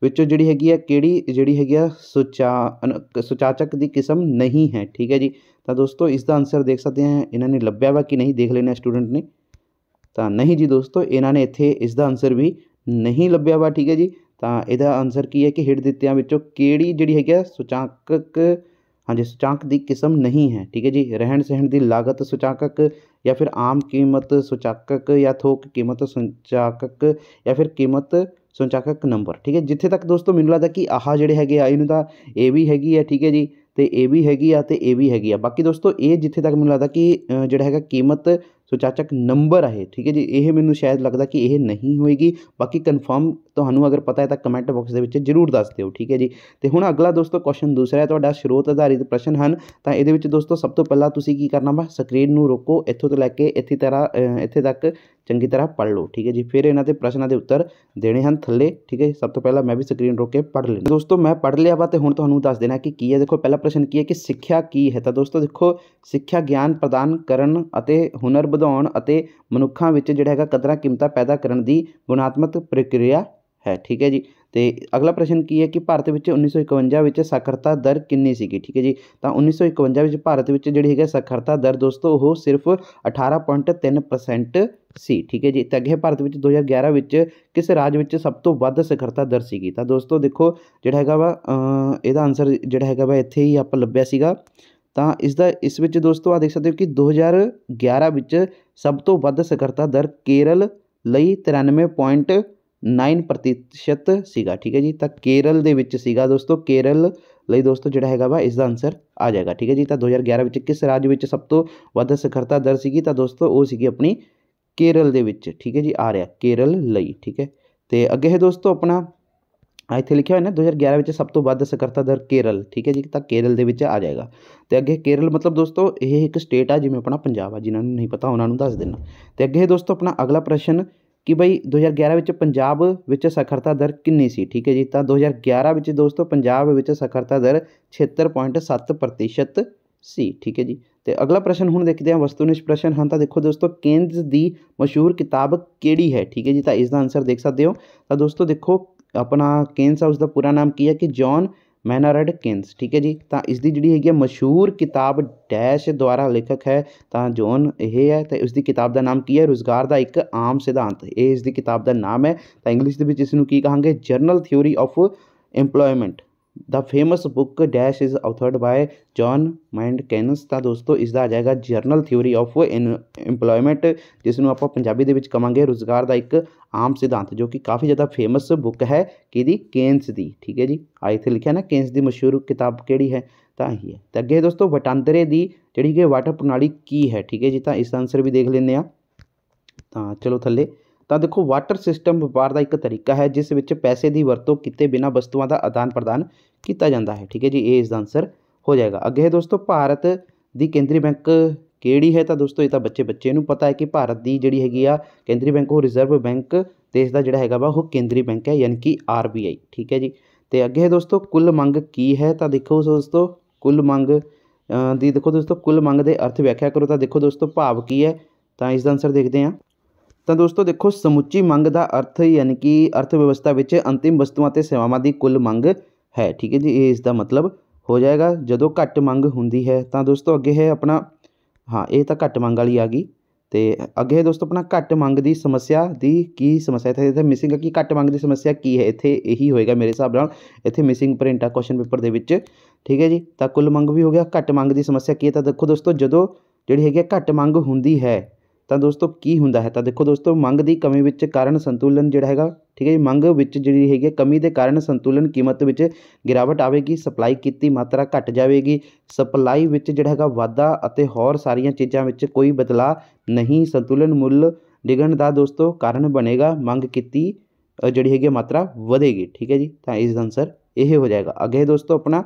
ਵਿੱਚੋਂ ਜਿਹੜੀ ਹੈਗੀ ਆ ਕਿਹੜੀ ਜਿਹੜੀ ਹੈਗੀ ਆ ਸੁਚਾ ਸੁਚਾਚਕ ਦੀ ਕਿਸਮ ਨਹੀਂ ਹੈ ਠੀਕ ਹੈ ਜੀ ਤਾਂ ਦੋਸਤੋ ਇਸ ਦਾ ਆਨਸਰ ਦੇਖ ਸਕਦੇ ਹਾਂ ਇਹਨਾਂ ਨੇ ਲੱਭਿਆ ਵਾ ਕਿ ਨਹੀਂ ਦੇਖ ਲੈਣਾ ਸਟੂਡੈਂਟ ਨੇ ਤਾਂ ਨਹੀਂ ਜੀ ਦੋਸਤੋ ਇਹਨਾਂ ਨੇ ਇੱਥੇ ਇਸ ਦਾ ਆਨਸਰ ਵੀ ਨਹੀਂ ਲੱਭਿਆ ਵਾ ਠੀਕ ਹੈ ਜੀ ਤਾਂ ਇਹਦਾ ਆਨਸਰ ਕੀ ਹੈ ਕਿ ਹੇਠ ਦਿੱਤਿਆਂ ਵਿੱਚੋਂ ਕਿਹੜੀ ਜਿਹੜੀ ਹੈਗੀ ਆ ਸੁਚਾਕਕ ਹਾਂਜੀ ਸੂਚਕਾਂਕ ਦੀ ਕਿਸਮ ਨਹੀਂ ਹੈ ਠੀਕ ਹੈ ਜੀ ਰਹਿਣ ਸਹਿਣ ਦੀ ਲਾਗਤ ਸੂਚਕਾਂਕ ਜਾਂ ਫਿਰ ਆਮ ਕੀਮਤ ਸੂਚਕਾਂਕ ਜਾਂ ਥੋਕ ਕੀਮਤ ਸੂਚਕਾਂਕ ਜਾਂ ਫਿਰ ਕੀਮਤ ਸੂਚਕਾਂਕ ਨੰਬਰ ਠੀਕ ਹੈ ਜਿੱਥੇ ਤੱਕ ਦੋਸਤੋ ਮੈਨੂੰ ਲੱਗਦਾ ਕਿ ਆਹ ਜਿਹੜੇ ਹੈਗੇ ਆ ਇਹਨੂੰ ਤਾਂ ਇਹ ਵੀ ਹੈਗੀ ਆ ਠੀਕ ਹੈ ਜੀ ਤੇ ਇਹ ਵੀ ਹੈਗੀ ਆ ਤੇ ਇਹ ਵੀ ਹੈਗੀ ਆ ਬਾਕੀ ਦੋਸਤੋ ਇਹ ਜਿੱਥੇ ਤੱਕ ਮੈਨੂੰ ਲੱਗਦਾ ਕਿ ਜਿਹੜਾ ਹੈਗਾ ਕੀਮਤ ਸੂਚਾਚਕ ਨੰਬਰ ਹੈ ਠੀਕ ਹੈ ਜੀ ਇਹ ਮੈਨੂੰ ਸ਼ਾਇਦ ਲੱਗਦਾ ਕਿ ਇਹ ਨਹੀਂ ਹੋਏਗੀ ਬਾਕੀ ਕਨਫਰਮ ਤੁਹਾਨੂੰ ਅਗਰ ਪਤਾ ਹੈ ਤਾਂ ਕਮੈਂਟ ਬਾਕਸ ਦੇ ਵਿੱਚ ਜਰੂਰ ਦੱਸ ਦਿਓ ਠੀਕ ਹੈ ਜੀ ਤੇ ਹੁਣ ਅਗਲਾ ਦੋਸਤੋ ਕੁਐਸਚਨ ਦੂਸਰਾ ਹੈ ਤੁਹਾਡਾ ਸਰੋਤ ਆਧਾਰਿਤ ਪ੍ਰਸ਼ਨ ਹਨ ਤਾਂ ਇਹਦੇ ਵਿੱਚ ਦੋਸਤੋ ਸਭ ਤੋਂ ਪਹਿਲਾਂ ਤੁਸੀਂ ਕੀ ਕਰਨਾ ਵਾ ਸਕਰੀਨ ਨੂੰ ਰੋਕੋ ਇੱਥੋਂ ਤੋਂ ਲੈ ਕੇ ਇੱਥੇ ਤਰ੍ਹਾਂ ਇੱਥੇ ਤੱਕ ਚੰਗੀ ਤਰ੍ਹਾਂ ਪੜ੍ਹ ਲਓ ਠੀਕ ਹੈ ਜੀ ਫਿਰ ਇਹਨਾਂ ਤੇ ਪ੍ਰਸ਼ਨਾਂ ਦੇ ਉੱਤਰ ਦੇਣੇ ਹਨ ਥੱਲੇ ਠੀਕ ਹੈ ਸਭ ਤੋਂ ਪਹਿਲਾਂ ਮੈਂ ਵੀ ਸਕਰੀਨ ਰੋਕ ਕੇ ਪੜ੍ਹ ਲੈਂਦਾ ਦੋਸਤੋ ਮੈਂ ਪੜ੍ਹ ਲਿਆ ਵਾ ਤੇ ਹੁਣ ਤੁਹਾਨੂੰ ਦੱਸ ਦੇਣਾ ਕਿ ਕੀ ਹੈ ਦੇਖੋ ਪਹਿਲਾ ਪ੍ਰਸ਼ਨ ਕੀ ਹੈ ਕਿ ਸਿੱਖਿਆ ਕੀ ਹੈ ਤਾਂ ਦੋਸਤੋ ਦੇਖੋ ਸਿੱਖਿਆ ਗਿਆਨ ਪ੍ਰਦਾਨ ਕਰਨ ਅਤੇ ਹੁਨਰ ਵਧਾਉਣ ਅਤੇ ਮਨੁੱਖਾਂ ਵਿੱਚ ਜਿਹੜਾ ਹੈਗਾ ਕਦਰਾਂ ਕੀਮਤਾਂ ਪੈਦਾ ਕਰਨ ਦੀ ਗੁਣਾਤਮਕ ਪ੍ਰਕਿਰਿਆ ਹੈ ਠੀਕ ਹੈ ਜੀ ਤੇ ਅਗਲਾ ਪ੍ਰਸ਼ਨ ਕੀ ਹੈ ਕਿ ਭਾਰਤ ਵਿੱਚ 1951 ਵਿੱਚ ਸਾਖਰਤਾ ਦਰ ਕਿੰਨੀ ਸੀਗੀ ਠੀਕ ਹੈ ਜੀ ਤਾਂ 1951 ਵਿੱਚ ਭਾਰਤ ਵਿੱਚ ਜਿਹੜੀ ਹੈਗਾ ਸਾਖਰਤਾ ਦਰ ਦੋਸਤੋ ਉਹ ਸਿਰਫ 18.3% ਸੀ ਠੀਕ ਹੈ ਜੀ ਤਾਂ ਅੱਗੇ ਭਾਰਤ ਵਿੱਚ 2011 ਵਿੱਚ ਕਿਸ ਰਾਜ ਵਿੱਚ ਸਭ ਤੋਂ ਵੱਧ ਸਾਖਰਤਾ ਦਰ ਸੀਗੀ ਤਾਂ ਦੋਸਤੋ ਦੇਖੋ ਜਿਹੜਾ ਹੈਗਾ ਵਾ ਇਹਦਾ ਆਨਸਰ ਜਿਹੜਾ ਹੈਗਾ ਵਾ ਇੱਥੇ ਹੀ ਆਪਾਂ ਲੱਭਿਆ ਸੀਗਾ ਤਾਂ ਇਸ ਦਾ ਇਸ ਵਿੱਚ ਦੋਸਤੋ ਆ ਦੇਖ ਸਕਦੇ ਹੋ ਕਿ 2011 ਵਿੱਚ ਸਭ ਤੋਂ ਵੱਧ ਸਾਖਰਤਾ ਦਰ ਕੇਰਲ ਲਈ 93. 9 ਪ੍ਰਤੀਸ਼ਤ ਸੀਗਾ ਠੀਕ ਹੈ ਜੀ ਤਾਂ ਕੇਰਲ ਦੇ ਵਿੱਚ ਸੀਗਾ ਦੋਸਤੋ ਕੇਰਲ ਲਈ ਦੋਸਤੋ ਜਿਹੜਾ ਹੈਗਾ ਵਾ ਇਸ ਦਾ ਆਨਸਰ ਆ ਜਾਏਗਾ ਠੀਕ ਹੈ ਜੀ ਤਾਂ 2011 ਵਿੱਚ ਕਿਸ ਰਾਜ ਵਿੱਚ ਸਭ ਤੋਂ ਵੱਧ ਸਖਰਤਾ ਦਰ ਸੀਗੀ ਤਾਂ ਦੋਸਤੋ ਉਹ ਸੀਗੀ ਆਪਣੀ ਕੇਰਲ ਦੇ ਵਿੱਚ ਠੀਕ ਹੈ ਜੀ ਆ ਰਿਹਾ ਕੇਰਲ ਲਈ ਠੀਕ ਹੈ ਤੇ ਅੱਗੇ ਹੈ ਦੋਸਤੋ ਆਪਣਾ ਇੱਥੇ ਲਿਖਿਆ ਹੋਇਆ ਨਾ 2011 ਵਿੱਚ ਸਭ ਤੋਂ ਵੱਧ ਸਖਰਤਾ ਦਰ ਕੇਰਲ ਠੀਕ ਹੈ ਜੀ ਤਾਂ ਕੇਰਲ ਦੇ ਵਿੱਚ ਆ ਜਾਏਗਾ ਤੇ ਅੱਗੇ ਕੇਰਲ ਮਤਲਬ ਦੋਸਤੋ ਇਹ ਇੱਕ ਸਟੇਟ ਆ ਜਿਵੇਂ ਆਪਣਾ ਪੰਜਾਬ ਆ ਜਿਨ੍ਹਾਂ ਨੂੰ ਨਹੀਂ ਪਤਾ ਉਹਨਾਂ ਨੂੰ ਦੱਸ ਦੇਣਾ ਤੇ ਅੱਗੇ ਹੈ ਦੋਸਤੋ ਆਪਣਾ ਅਗਲਾ ਪ੍ਰਸ਼ਨ ਕਿ ਬਈ 2011 ਵਿੱਚ ਪੰਜਾਬ ਵਿੱਚ ਸਾਖਰਤਾ ਦਰ ਕਿੰਨੀ ਸੀ ਠੀਕ ਹੈ ਜੀ ਤਾਂ 2011 ਵਿੱਚ ਦੋਸਤੋ ਪੰਜਾਬ ਵਿੱਚ ਸਾਖਰਤਾ ਦਰ 76.7% ਸੀ ਠੀਕ ਹੈ ਜੀ ਤੇ ਅਗਲਾ ਪ੍ਰਸ਼ਨ ਹੁਣ ਦੇਖਦੇ ਹਾਂ ਵਸਤੂਨਿਸ਼ ਪ੍ਰਸ਼ਨ ਹਨ ਤਾਂ ਦੇਖੋ ਦੋਸਤੋ ਕੇਨਜ਼ ਦੀ ਮਸ਼ਹੂਰ ਕਿਤਾਬ ਕਿਹੜੀ ਹੈ ਠੀਕ ਹੈ ਜੀ ਤਾਂ ਇਸ ਦਾ ਆਨਸਰ ਦੇਖ ਸਕਦੇ ਹੋ ਤਾਂ ਦੋਸਤੋ ਦੇਖੋ ਆਪਣਾ ਕੇਨਸ ਹਾਊਸ ਦਾ ਪੂਰਾ ਨਾਮ ਕੀ ਹੈ ਕਿ ਜੌਨ ਮੈਨਾਰਡ ਕਿਨਸ ਠੀਕ ਹੈ ਜੀ ਤਾਂ ਇਸ ਦੀ ਜਿਹੜੀ ਹੈਗੀ ਹੈ ਮਸ਼ਹੂਰ ਕਿਤਾਬ ਡੈਸ਼ ਦੁਆਰਾ ਲੇਖਕ ਹੈ ਤਾਂ ਜੋਨ ਇਹ ਹੈ ਤੇ ਉਸ ਦੀ ਕਿਤਾਬ ਦਾ ਨਾਮ ਕੀ ਹੈ ਰੋਜ਼ਗਾਰ ਦਾ ਇੱਕ ਆਮ ਸਿਧਾਂਤ ਇਹ ਇਸ ਦੀ ਕਿਤਾਬ ਦਾ ਨਾਮ ਹੈ ਤਾਂ ਇੰਗਲਿਸ਼ ਦੇ ਵਿੱਚ ਇਸ ਨੂੰ ਕੀ ਕਹਾਂਗੇ general theory of employment the famous book dash is authored by John Maynard Keynes ਤਾਂ ਦੋਸਤੋ ਇਸ ਦਾ ਆ ਜਾਏਗਾ ਜਰਨਲ ਥਿਊਰੀ ਆਫ ਇੰਪਲੋਇਮੈਂਟ ਜਿਸ ਨੂੰ ਆਪਾਂ ਪੰਜਾਬੀ ਦੇ ਵਿੱਚ ਕਵਾਂਗੇ ਰੋਜ਼ਗਾਰ ਦਾ ਇੱਕ ਆਮ ਸਿਧਾਂਤ ਜੋ ਕਿ ਕਾਫੀ ਜ਼ਿਆਦਾ ਫੇਮਸ ਬੁੱਕ ਹੈ ਕਿਹਦੀ ਕੇਨਸ ਦੀ ਠੀਕ ਹੈ ਜੀ ਆ ਇੱਥੇ ਲਿਖਿਆ ਨਾ ਕੇਨਸ ਦੀ ਮਸ਼ਹੂਰ ਕਿਤਾਬ ਕਿਹੜੀ ਹੈ ਤਾਂ ਹੀ ਹੈ ਤਾਂ ਅੱਗੇ ਦੋਸਤੋ ਵਟਾਂਦਰੇ ਦੀ ਜਿਹੜੀ ਕਿ ਵਾਟਰ ਪ੍ਰਣਾਲੀ ਕੀ ਹੈ ਠੀਕ ਹੈ ਜੀ ਤਾਂ ਇਸ ਦਾ ਆਨਸਰ ਵੀ ਦੇਖ ਲੈਂਦੇ ਆ ਤਾਂ ਚਲੋ ਥੱਲੇ ਤਾਂ ਦੇਖੋ ਵਾਟਰ ਸਿਸਟਮ ਵਪਾਰ ਦਾ ਇੱਕ ਤਰੀਕਾ ਹੈ ਜਿਸ ਵਿੱਚ ਪੈਸੇ ਦੀ ਵਰਤੋਂ ਕੀਤੇ ਬਿਨਾਂ ਵਸਤੂਆਂ ਦਾ ਆਦਾਨ ਪ੍ਰਦਾਨ ਕੀਤਾ ਜਾਂਦਾ ਹੈ ਠੀਕ ਹੈ ਜੀ ਇਹ ਇਸ ਦਾ ਆਨਸਰ ਹੋ ਜਾਏਗਾ ਅੱਗੇ ਹੈ ਦੋਸਤੋ ਭਾਰਤ ਦੀ ਕੇਂਦਰੀ ਬੈਂਕ ਕਿਹੜੀ ਹੈ ਤਾਂ ਦੋਸਤੋ ਇਹ ਤਾਂ ਬੱਚੇ ਬੱਚੇ ਨੂੰ ਪਤਾ ਹੈ ਕਿ ਭਾਰਤ ਦੀ ਜਿਹੜੀ ਹੈਗੀ ਆ ਕੇਂਦਰੀ ਬੈਂਕ ਉਹ ਰਿਜ਼ਰਵ ਬੈਂਕ ਦੇਸ਼ ਦਾ ਜਿਹੜਾ ਹੈਗਾ ਵਾ ਉਹ ਕੇਂਦਰੀ ਬੈਂਕ ਹੈ ਯਾਨੀ ਕਿ ਆਰ ਬੀ ਆਈ ਠੀਕ ਹੈ ਜੀ ਤੇ ਅੱਗੇ ਹੈ ਦੋਸਤੋ ਕੁੱਲ ਮੰਗ ਕੀ ਹੈ ਤਾਂ ਦੇਖੋ ਦੋਸਤੋ ਕੁੱਲ ਮੰਗ ਦੀ ਦੇਖੋ ਦੋਸਤੋ ਕੁੱਲ ਮੰਗ ਦੇ ਅਰਥ ਵਿਆਖਿਆ ਕਰੋ ਤਾਂ ਦੇਖੋ ਦੋਸਤੋ ਭਾਵ ਕੀ ਹੈ ਤਾਂ ਇਸ ਦਾ ਆਨਸਰ ਦੇਖਦੇ ਹਾਂ ਤਾਂ ਦੋਸਤੋ ਦੇਖੋ ਸਮੁੱਚੀ ਮੰਗ ਦਾ ਅਰਥ ਯਾਨੀ ਕਿ ਅਰਥ ਵਿਵਸਥਾ ਵਿੱਚ ਅੰਤਿਮ ਵਸਤੂਆਂ ਅਤੇ ਸੇਵਾਵਾਂ ਦੀ ਕੁੱਲ ਮੰਗ ਹੈ ਠੀਕ ਹੈ ਜੀ ਇਹ ਇਸ ਦਾ ਮਤਲਬ ਹੋ ਜਾਏਗਾ ਜਦੋਂ ਘੱਟ ਮੰਗ ਹੁੰਦੀ ਹੈ ਤਾਂ ਦੋਸਤੋ ਅੱਗੇ ਹੈ ਆਪਣਾ ਹਾਂ ਇਹ ਤਾਂ ਘੱਟ ਮੰਗ ਵਾਲੀ ਆ ਗਈ ਤੇ ਅੱਗੇ ਹੈ ਦੋਸਤੋ ਆਪਣਾ ਘੱਟ ਮੰਗ ਦੀ ਸਮੱਸਿਆ ਦੀ ਕੀ ਸਮੱਸਿਆ ਹੈ ਇੱਥੇ ਮਿਸਿੰਗ ਕੀ ਘੱਟ ਮੰਗ ਦੀ ਸਮੱਸਿਆ ਕੀ ਹੈ ਇੱਥੇ ਇਹੀ ਹੋਏਗਾ ਮੇਰੇ ਹਿਸਾਬ ਨਾਲ ਇੱਥੇ ਮਿਸਿੰਗ ਪ੍ਰਿੰਟ ਆ ਕੁਐਸਚਨ ਪੇਪਰ ਦੇ ਵਿੱਚ ਠੀਕ ਹੈ ਜੀ ਤਾਂ ਕੁੱਲ ਮੰਗ ਵੀ ਹੋ ਗਿਆ ਘੱਟ ਮੰਗ ਦੀ ਸਮੱਸਿਆ ਕੀ ਹੈ ਤਾਂ ਦੇਖੋ ਦੋਸਤੋ ਜਦੋਂ ਜਿਹੜੀ ਹੈਗੀ ਘੱਟ ਮੰਗ ਹੁੰਦੀ ਹੈ ਤਾਂ ਦੋਸਤੋ ਕੀ ਹੁੰਦਾ ਹੈ ਤਾਂ ਦੇਖੋ ਦੋਸਤੋ ਮੰਗ ਦੀ ਕਮੀ ਵਿੱਚ ਕਾਰਨ ਸੰਤੁਲਨ ਜਿਹੜਾ ਹੈਗਾ ਠੀਕ ਹੈ ਜੀ ਮੰਗ ਵਿੱਚ ਜਿਹੜੀ ਹੈਗੀ ਕਮੀ ਦੇ ਕਾਰਨ ਸੰਤੁਲਨ ਕੀਮਤ ਵਿੱਚ ਗਿਰਾਵਟ ਆਵੇਗੀ ਸਪਲਾਈ ਕੀਤੀ ਮਾਤਰਾ ਘਟ ਜਾਵੇਗੀ ਸਪਲਾਈ ਵਿੱਚ ਜਿਹੜਾ ਹੈਗਾ ਵਾਧਾ ਅਤੇ ਹੋਰ ਸਾਰੀਆਂ ਚੀਜ਼ਾਂ ਵਿੱਚ ਕੋਈ ਬਦਲਾਅ ਨਹੀਂ ਸੰਤੁਲਨ ਮੁੱਲ ਡਿਗਣ ਦਾ ਦੋਸਤੋ ਕਾਰਨ ਬਣੇਗਾ ਮੰਗ ਕੀਤੀ ਜਿਹੜੀ ਹੈਗੀ ਮਾਤਰਾ ਵਧੇਗੀ ਠੀਕ ਹੈ ਜੀ ਤਾਂ ਇਸ ਦਾ ਆਨਸਰ ਇਹ ਹੋ ਜਾਏਗਾ ਅੱਗੇ ਦੋਸਤੋ ਆਪਣਾ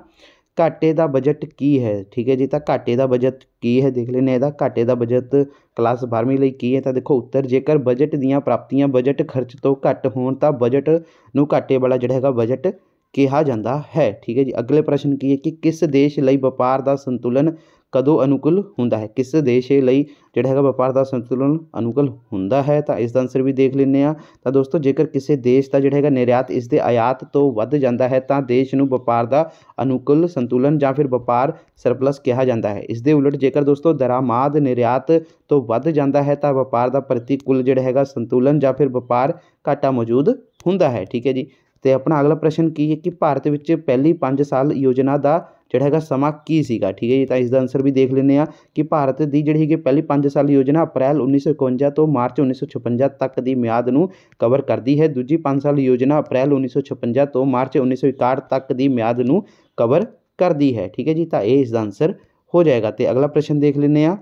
ਘਾਟੇ ਦਾ ਬਜਟ ਕੀ ਹੈ ਠੀਕ ਹੈ ਜੀ ਤਾਂ ਘਾਟੇ ਦਾ ਬਜਟ ਕੀ ਹੈ ਦੇਖ ਲੈਨੇ ਇਹਦਾ ਘਾਟੇ ਦਾ ਬਜਟ ਕਲਾਸ 12ਵੀਂ ਲਈ ਕੀ ਹੈ ਤਾਂ ਦੇਖੋ ਉੱਤਰ ਜੇਕਰ ਬਜਟ ਦੀਆਂ ਪ੍ਰਾਪਤੀਆਂ ਬਜਟ ਖਰਚ ਤੋਂ ਘੱਟ ਹੋਣ ਤਾਂ ਬਜਟ ਨੂੰ ਘਾਟੇ ਵਾਲਾ ਜਿਹੜਾ ਹੈਗਾ ਬਜਟ ਕਿਹਾ ਜਾਂਦਾ ਹੈ ਠੀਕ ਹੈ ਜੀ ਅਗਲੇ ਪ੍ਰਸ਼ਨ ਕੀ ਹੈ ਕਿ ਕਿਸ ਦੇਸ਼ ਲਈ ਵਪਾਰ ਦਾ ਸੰਤੁਲਨ ਕਦੋਂ ਅਨੁਕੂਲ ਹੁੰਦਾ ਹੈ ਕਿਸ ਦੇਸ਼ ਲਈ ਜਿਹੜਾ ਹੈਗਾ ਵਪਾਰ ਦਾ ਸੰਤੁਲਨ ਅਨੁਕੂਲ ਹੁੰਦਾ ਹੈ ਤਾਂ ਇਸ ਦਾ ਆਨਸਰ ਵੀ ਦੇਖ ਲੈਂਦੇ ਆ ਤਾਂ ਦੋਸਤੋ ਜੇਕਰ ਕਿਸੇ ਦੇਸ਼ ਦਾ ਜਿਹੜਾ ਹੈਗਾ ਨਿਰਯਾਤ ਇਸ ਦੇ ਆਯਾਤ ਤੋਂ ਵੱਧ ਜਾਂਦਾ ਹੈ ਤਾਂ ਦੇਸ਼ ਨੂੰ ਵਪਾਰ ਦਾ ਅਨੁਕੂਲ ਸੰਤੁਲਨ ਜਾਂ ਫਿਰ ਵਪਾਰ ਸਰਪਲਸ ਕਿਹਾ ਜਾਂਦਾ ਹੈ ਇਸ ਦੇ ਉਲਟ ਜੇਕਰ ਦੋਸਤੋ ਦਰਾਮਾਦ ਨਿਰਯਾਤ ਤੋਂ ਵੱਧ ਜਾਂਦਾ ਹੈ ਤਾਂ ਵਪਾਰ ਦਾ ਪ੍ਰਤੀਕੂਲ ਜਿਹੜਾ ਹੈਗਾ ਸੰਤੁਲਨ ਜਾਂ ਫਿਰ ਵਪਾਰ ਘਾਟਾ ਮੌਜੂਦ ਹੁੰਦਾ ਹੈ ਠੀਕ ਹੈ ਜੀ ਤੇ ਆਪਣਾ ਅਗਲਾ ਪ੍ਰਸ਼ਨ ਕੀ ਹੈ ਕਿ ਭਾਰਤ ਵਿੱਚ ਪਹਿਲੀ 5 ਸਾਲ ਯੋਜਨਾ ਦਾ ਜਿਹੜਾ ਹੈਗਾ ਸਮਾਂ ਕੀ ਸੀਗਾ ਠੀਕ ਹੈ ਜੀ ਤਾਂ ਇਸ ਦਾ ਆਨਸਰ ਵੀ ਦੇਖ ਲੈਨੇ ਆ ਕਿ ਭਾਰਤ ਦੀ ਜਿਹੜੀ ਹੈਗੀ ਪਹਿਲੀ 5 ਸਾਲ ਯੋਜਨਾ ਅਪ੍ਰੈਲ 1951 ਤੋਂ ਮਾਰਚ 1956 ਤੱਕ ਦੀ ਮਿਆਦ ਨੂੰ ਕਵਰ ਕਰਦੀ ਹੈ ਦੂਜੀ 5 ਸਾਲ ਯੋਜਨਾ ਅਪ੍ਰੈਲ 1956 ਤੋਂ ਮਾਰਚ 1961 ਤੱਕ ਦੀ ਮਿਆਦ ਨੂੰ ਕਵਰ ਕਰਦੀ ਹੈ ਠੀਕ ਹੈ ਜੀ ਤਾਂ ਇਹ ਇਸ ਦਾ ਆਨਸਰ ਹੋ ਜਾਏਗਾ ਤੇ ਅਗਲਾ ਪ੍ਰਸ਼ਨ ਦੇਖ ਲੈਨੇ ਆ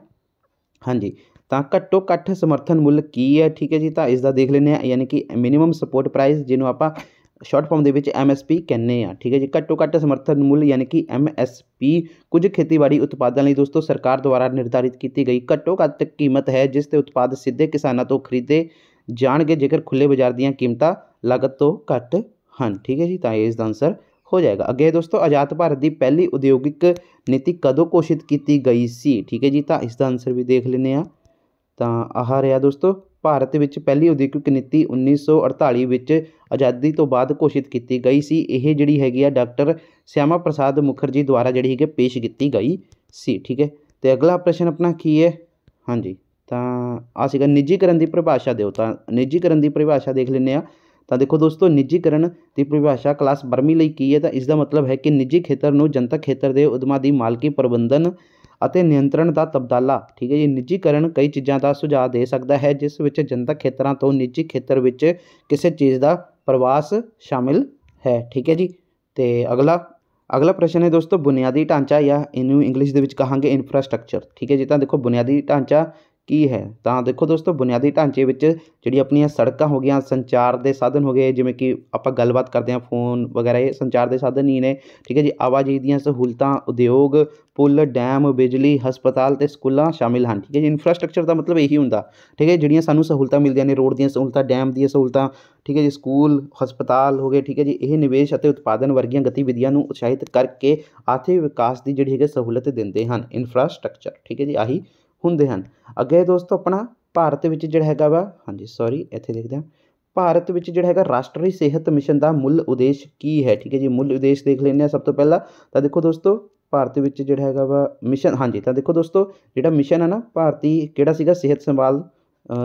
ਹਾਂਜੀ ਤਾਂ ਘੱਟੋ ਘੱਟ ਸਮਰਥਨ ਮੁੱਲ ਕੀ ਹੈ ਠੀਕ ਹੈ ਜੀ ਤਾਂ ਇਸ ਦਾ ਦੇਖ ਲੈਨੇ ਆ ਯਾਨੀ ਕਿ ਮਿਨੀਮਮ ਸਪੋਰਟ ਪ੍ਰਾਈਸ ਜਿਹਨੂੰ ਆਪਾਂ ਸ਼ਾਰਟ ਫਾਰਮ ਦੇ ਵਿੱਚ ਐਮਐਸਪੀ ਕਹਿੰਨੇ ਆ ਠੀਕ ਹੈ ਜੀ ਘੱਟੋ ਘੱਟ ਸਮਰਥਨ ਮੁੱਲ ਯਾਨੀ ਕਿ ਐਮਐਸਪੀ ਕੁਝ ਖੇਤੀਬਾੜੀ ਉਤਪਾਦਾਂ ਲਈ ਦੋਸਤੋ ਸਰਕਾਰ ਦੁਆਰਾ ਨਿਰਧਾਰਿਤ ਕੀਤੀ ਗਈ ਘੱਟੋ ਘੱਟ ਕੀਮਤ ਹੈ ਜਿਸ ਤੇ ਉਤਪਾਦ ਸਿੱਧੇ ਕਿਸਾਨਾਂ ਤੋਂ ਖਰੀਦੇ ਜਾਣਗੇ ਜੇਕਰ ਖੁੱਲੇ ਬਾਜ਼ਾਰ ਦੀਆਂ ਕੀਮਤਾਂ ਲਾਗਤ ਤੋਂ ਘੱਟ ਹਨ ਠੀਕ ਹੈ ਜੀ ਤਾਂ ਇਸ ਦਾ ਆਨਸਰ ਹੋ ਜਾਏਗਾ ਅੱਗੇ ਦੋਸਤੋ ਆਜ਼ਾਦ ਭਾਰਤ ਦੀ ਪਹਿਲੀ ਉਦਯੋਗਿਕ ਨੀਤੀ ਕਦੋਂ ਘੋਸ਼ਿਤ ਕੀਤੀ ਗਈ ਸੀ ਠੀਕ ਹੈ ਜੀ ਤਾਂ ਇਸ ਦਾ ਆਨਸਰ ਵੀ ਦੇਖ ਲੈਨੇ ਆ ਤਾਂ ਆਹ ਰਿਹਾ ਦੋਸਤੋ ਭਾਰਤ ਵਿੱਚ ਪਹਿਲੀ ਉਦਯੋਗਿਕ ਨੀਤੀ 1948 ਵਿੱਚ ਆਜ਼ਾਦੀ ਤੋਂ ਬਾਅਦ ਘੋਸ਼ਿਤ ਕੀਤੀ ਗਈ ਸੀ ਇਹ ਜਿਹੜੀ ਹੈਗੀ ਆ ਡਾਕਟਰ ਸ਼ਿਆਮਾ ਪ੍ਰਸਾਦ ਮੁਖਰਜੀ ਦੁਆਰਾ ਜਿਹੜੀ ਹੈਗੀ ਪੇਸ਼ ਕੀਤੀ ਗਈ ਸੀ ਠੀਕ ਹੈ ਤੇ ਅਗਲਾ ਪ੍ਰਸ਼ਨ ਆਪਣਾ ਕੀ ਹੈ ਹਾਂਜੀ ਤਾਂ ਆ ਸੀਗਾ ਨਿੱਜੀਕਰਨ ਦੀ ਪਰਿਭਾਸ਼ਾ ਦਿਓ ਤਾਂ ਨਿੱਜੀਕਰਨ ਦੀ ਪਰਿਭਾਸ਼ਾ ਦੇਖ ਲੈਣੇ ਆ ਤਾਂ ਦੇਖੋ ਦੋਸਤੋ ਨਿੱਜੀਕਰਨ ਦੀ ਪਰਿਭਾਸ਼ਾ ਕਲਾਸ ਬਰਮੀ ਲਈ ਕੀ ਹੈ ਤਾਂ ਇਸ ਦਾ ਮਤਲਬ ਹੈ ਕਿ ਨਿੱਜੀ ਖੇਤਰ ਨੂੰ ਜਨਤਕ ਖੇਤਰ ਦੇ ਉਦਮਾਂ ਦੀ ਮਾਲਕੀ ਪ੍ਰਬੰਧਨ ਅਤੇ ਨਿਯੰਤਰਣ ਦਾ ਤਬਦਾਲਾ ਠੀਕ ਹੈ ਜੀ ਨਿੱਜੀਕਰਨ ਕਈ ਚੀਜ਼ਾਂ ਦਾ ਸੁਝਾਅ ਦੇ ਸਕਦਾ ਹੈ ਜਿਸ ਵਿੱਚ ਜਨਤਕ ਖੇਤਰਾਂ ਤੋਂ ਨਿੱਜੀ ਖੇਤਰ ਵਿੱਚ ਕਿਸੇ ਚੀਜ਼ ਦਾ ਪ੍ਰਵਾਸ ਸ਼ਾਮਿਲ ਹੈ ਠੀਕ ਹੈ ਜੀ ਤੇ ਅਗਲਾ ਅਗਲਾ ਪ੍ਰਸ਼ਨ ਹੈ ਦੋਸਤੋ ਬੁਨਿਆਦੀ ਢਾਂਚਾ ਜਾਂ ਇਹਨੂੰ ਇੰਗਲਿਸ਼ ਦੇ ਵਿੱਚ ਕਹਾਂਗੇ ਇਨਫਰਾਸਟ੍ਰਕਚਰ ਠੀਕ ਹੈ ਜੀ ਤਾਂ ਦੇਖੋ ਬੁਨਿਆਦੀ ਢਾਂਚਾ ਕੀ ਹੈ ਤਾਂ ਦੇਖੋ ਦੋਸਤੋ ਬੁਨਿਆਦੀ ਢਾਂਚੇ ਵਿੱਚ ਜਿਹੜੀ ਆਪਣੀਆਂ ਸੜਕਾਂ ਹੋ ਗਈਆਂ ਸੰਚਾਰ ਦੇ ਸਾਧਨ ਹੋ ਗਏ ਜਿਵੇਂ ਕਿ ਆਪਾਂ ਗੱਲਬਾਤ ਕਰਦੇ ਹਾਂ ਫੋਨ ਵਗੈਰਾ ਇਹ ਸੰਚਾਰ ਦੇ ਸਾਧਨ ਹੀ ਨੇ ਠੀਕ ਹੈ ਜੀ ਆਵਾਜਾਈ ਦੀਆਂ ਸਹੂਲਤਾਂ ਉਦਯੋਗ ਪੁਲ ਡੈਮ ਬਿਜਲੀ ਹਸਪਤਾਲ ਤੇ ਸਕੂਲਾਂ ਸ਼ਾਮਿਲ ਹਨ ਠੀਕ ਹੈ ਜੀ ਇਨਫਰਾਸਟ੍ਰਕਚਰ ਦਾ ਮਤਲਬ ਇਹੀ ਹੁੰਦਾ ਠੀਕ ਹੈ ਜਿਹੜੀਆਂ ਸਾਨੂੰ ਸਹੂਲਤਾਂ ਮਿਲਦੀਆਂ ਨੇ ਰੋਡ ਦੀਆਂ ਸਹੂਲਤਾਂ ਡੈਮ ਦੀਆਂ ਸਹੂਲਤਾਂ ਠੀਕ ਹੈ ਜੀ ਸਕੂਲ ਹਸਪਤਾਲ ਹੋ ਗਏ ਠੀਕ ਹੈ ਜੀ ਇਹ ਨਿਵੇਸ਼ ਅਤੇ ਉਤਪਾਦਨ ਵਰਗੀਆਂ ਗਤੀਵਿਧੀਆਂ ਨੂੰ ਉਤਸ਼ਾਹਿਤ ਕਰਕੇ ਆਰਥਿਕ ਵਿਕਾਸ ਦੀ ਜਿਹੜੀ ਹੈਗੀ ਸਹੂਲਤ ਦਿੰਦੇ ਹਨ ਇਨਫਰਾਸਟ੍ਰਕਚਰ ਠੀਕ ਹੈ ਜੀ ਆਹੀ ਹੁੰਦੇ ਹਨ ਅੱਗੇ ਦੋਸਤੋ ਆਪਣਾ ਭਾਰਤ ਵਿੱਚ ਜਿਹੜਾ ਹੈਗਾ ਵਾ ਹਾਂਜੀ ਸੌਰੀ ਇੱਥੇ ਦੇਖਦੇ ਹਾਂ ਭਾਰਤ ਵਿੱਚ ਜਿਹੜਾ ਹੈਗਾ ਰਾਸ਼ਟਰੀ ਸਿਹਤ ਮਿਸ਼ਨ ਦਾ ਮੁੱਲ ਉਦੇਸ਼ ਕੀ ਹੈ ਠੀਕ ਹੈ ਜੀ ਮੁੱਲ ਉਦੇਸ਼ ਦੇਖ ਲੈਂਦੇ ਆ ਸਭ ਤੋਂ ਪਹਿਲਾਂ ਤਾਂ ਦੇਖੋ ਦੋਸਤੋ ਭਾਰਤ ਵਿੱਚ ਜਿਹੜਾ ਹੈਗਾ ਵਾ ਮਿਸ਼ਨ ਹਾਂਜੀ ਤਾਂ ਦੇਖੋ ਦੋਸਤੋ ਜਿਹੜਾ ਮਿਸ਼ਨ ਹੈ ਨਾ ਭਾਰਤੀ ਕਿਹੜਾ ਸੀਗਾ ਸਿਹਤ ਸੰਭਾਲ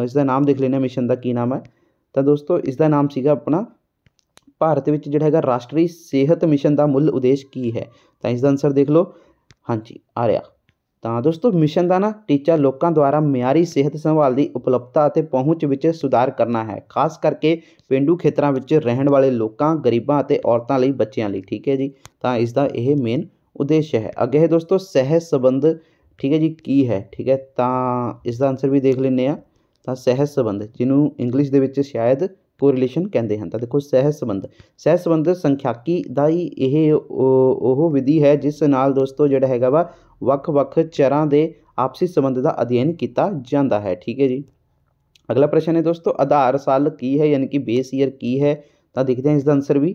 ਇਸ ਦਾ ਨਾਮ ਦੇਖ ਲੈਂਦੇ ਮਿਸ਼ਨ ਦਾ ਕੀ ਨਾਮ ਹੈ ਤਾਂ ਦੋਸਤੋ ਇਸ ਦਾ ਨਾਮ ਸੀਗਾ ਆਪਣਾ ਭਾਰਤ ਵਿੱਚ ਜਿਹੜਾ ਹੈਗਾ ਰਾਸ਼ਟਰੀ ਸਿਹਤ ਮਿਸ਼ਨ ਦਾ ਮੁੱਲ ਉਦੇਸ਼ ਕੀ ਹੈ ਤਾਂ ਇਸ ਦਾ ਆਨਸਰ ਦੇਖ ਲਓ ਹਾਂਜੀ ਆ ਰਿਹਾ ਤਾਂ ਦੋਸਤੋ ਮਿਸ਼ਨ ਦਾ ਨਾ ਟੀਚਾ ਲੋਕਾਂ ਦੁਆਰਾ ਮਿਆਰੀ ਸਿਹਤ ਸੰਭਾਲ ਦੀ ਉਪਲਬਧਤਾ ਅਤੇ ਪਹੁੰਚ ਵਿੱਚ ਸੁਧਾਰ ਕਰਨਾ ਹੈ ਖਾਸ ਕਰਕੇ ਪਿੰਡੂ ਖੇਤਰਾਂ ਵਿੱਚ ਰਹਿਣ ਵਾਲੇ ਲੋਕਾਂ ਗਰੀਬਾਂ ਅਤੇ ਔਰਤਾਂ ਲਈ ਬੱਚਿਆਂ ਲਈ ਠੀਕ ਹੈ ਜੀ ਤਾਂ ਇਸ ਦਾ ਇਹ ਮੇਨ ਉਦੇਸ਼ ਹੈ ਅੱਗੇ ਹੈ ਦੋਸਤੋ ਸਿਹਤ ਸੰਬੰਧ ਠੀਕ ਹੈ ਜੀ ਕੀ ਹੈ ਠੀਕ ਹੈ ਤਾਂ ਇਸ ਦਾ ਆਨਸਰ ਵੀ ਦੇਖ ਲੈਣੇ ਆ ਤਾਂ ਸਿਹਤ ਸੰਬੰਧ ਜਿਹਨੂੰ ਇੰਗਲਿਸ਼ ਦੇ ਵਿੱਚ ਸ਼ਾਇਦ ਕੋਰਿਲੇਸ਼ਨ ਕਹਿੰਦੇ ਹਨ ਤਾਂ ਦੇਖੋ ਸਹਿ ਸੰਬੰਧ ਸਹਿ ਸੰਬੰਧ ਸੰਖਿਆਕੀ ਦਾ ਹੀ ਇਹ ਉਹ ਵਿਧੀ ਹੈ ਜਿਸ ਨਾਲ ਦੋਸਤੋ ਜਿਹੜਾ ਹੈਗਾ ਵਾ ਵੱਖ-ਵੱਖ ਚਰਾਂ ਦੇ ਆਪਸੀ ਸੰਬੰਧ ਦਾ ਅਧਿਐਨ ਕੀਤਾ ਜਾਂਦਾ ਹੈ ਠੀਕ ਹੈ ਜੀ ਅਗਲਾ ਪ੍ਰਸ਼ਨ ਹੈ ਦੋਸਤੋ ਆਧਾਰ ਸਾਲ ਕੀ ਹੈ ਯਾਨੀ ਕਿ ਬੇਸ ਈਅਰ ਕੀ ਹੈ ਤਾਂ ਦੇਖਦੇ ਹਾਂ ਇਸ ਦਾ ਆਨਸਰ ਵੀ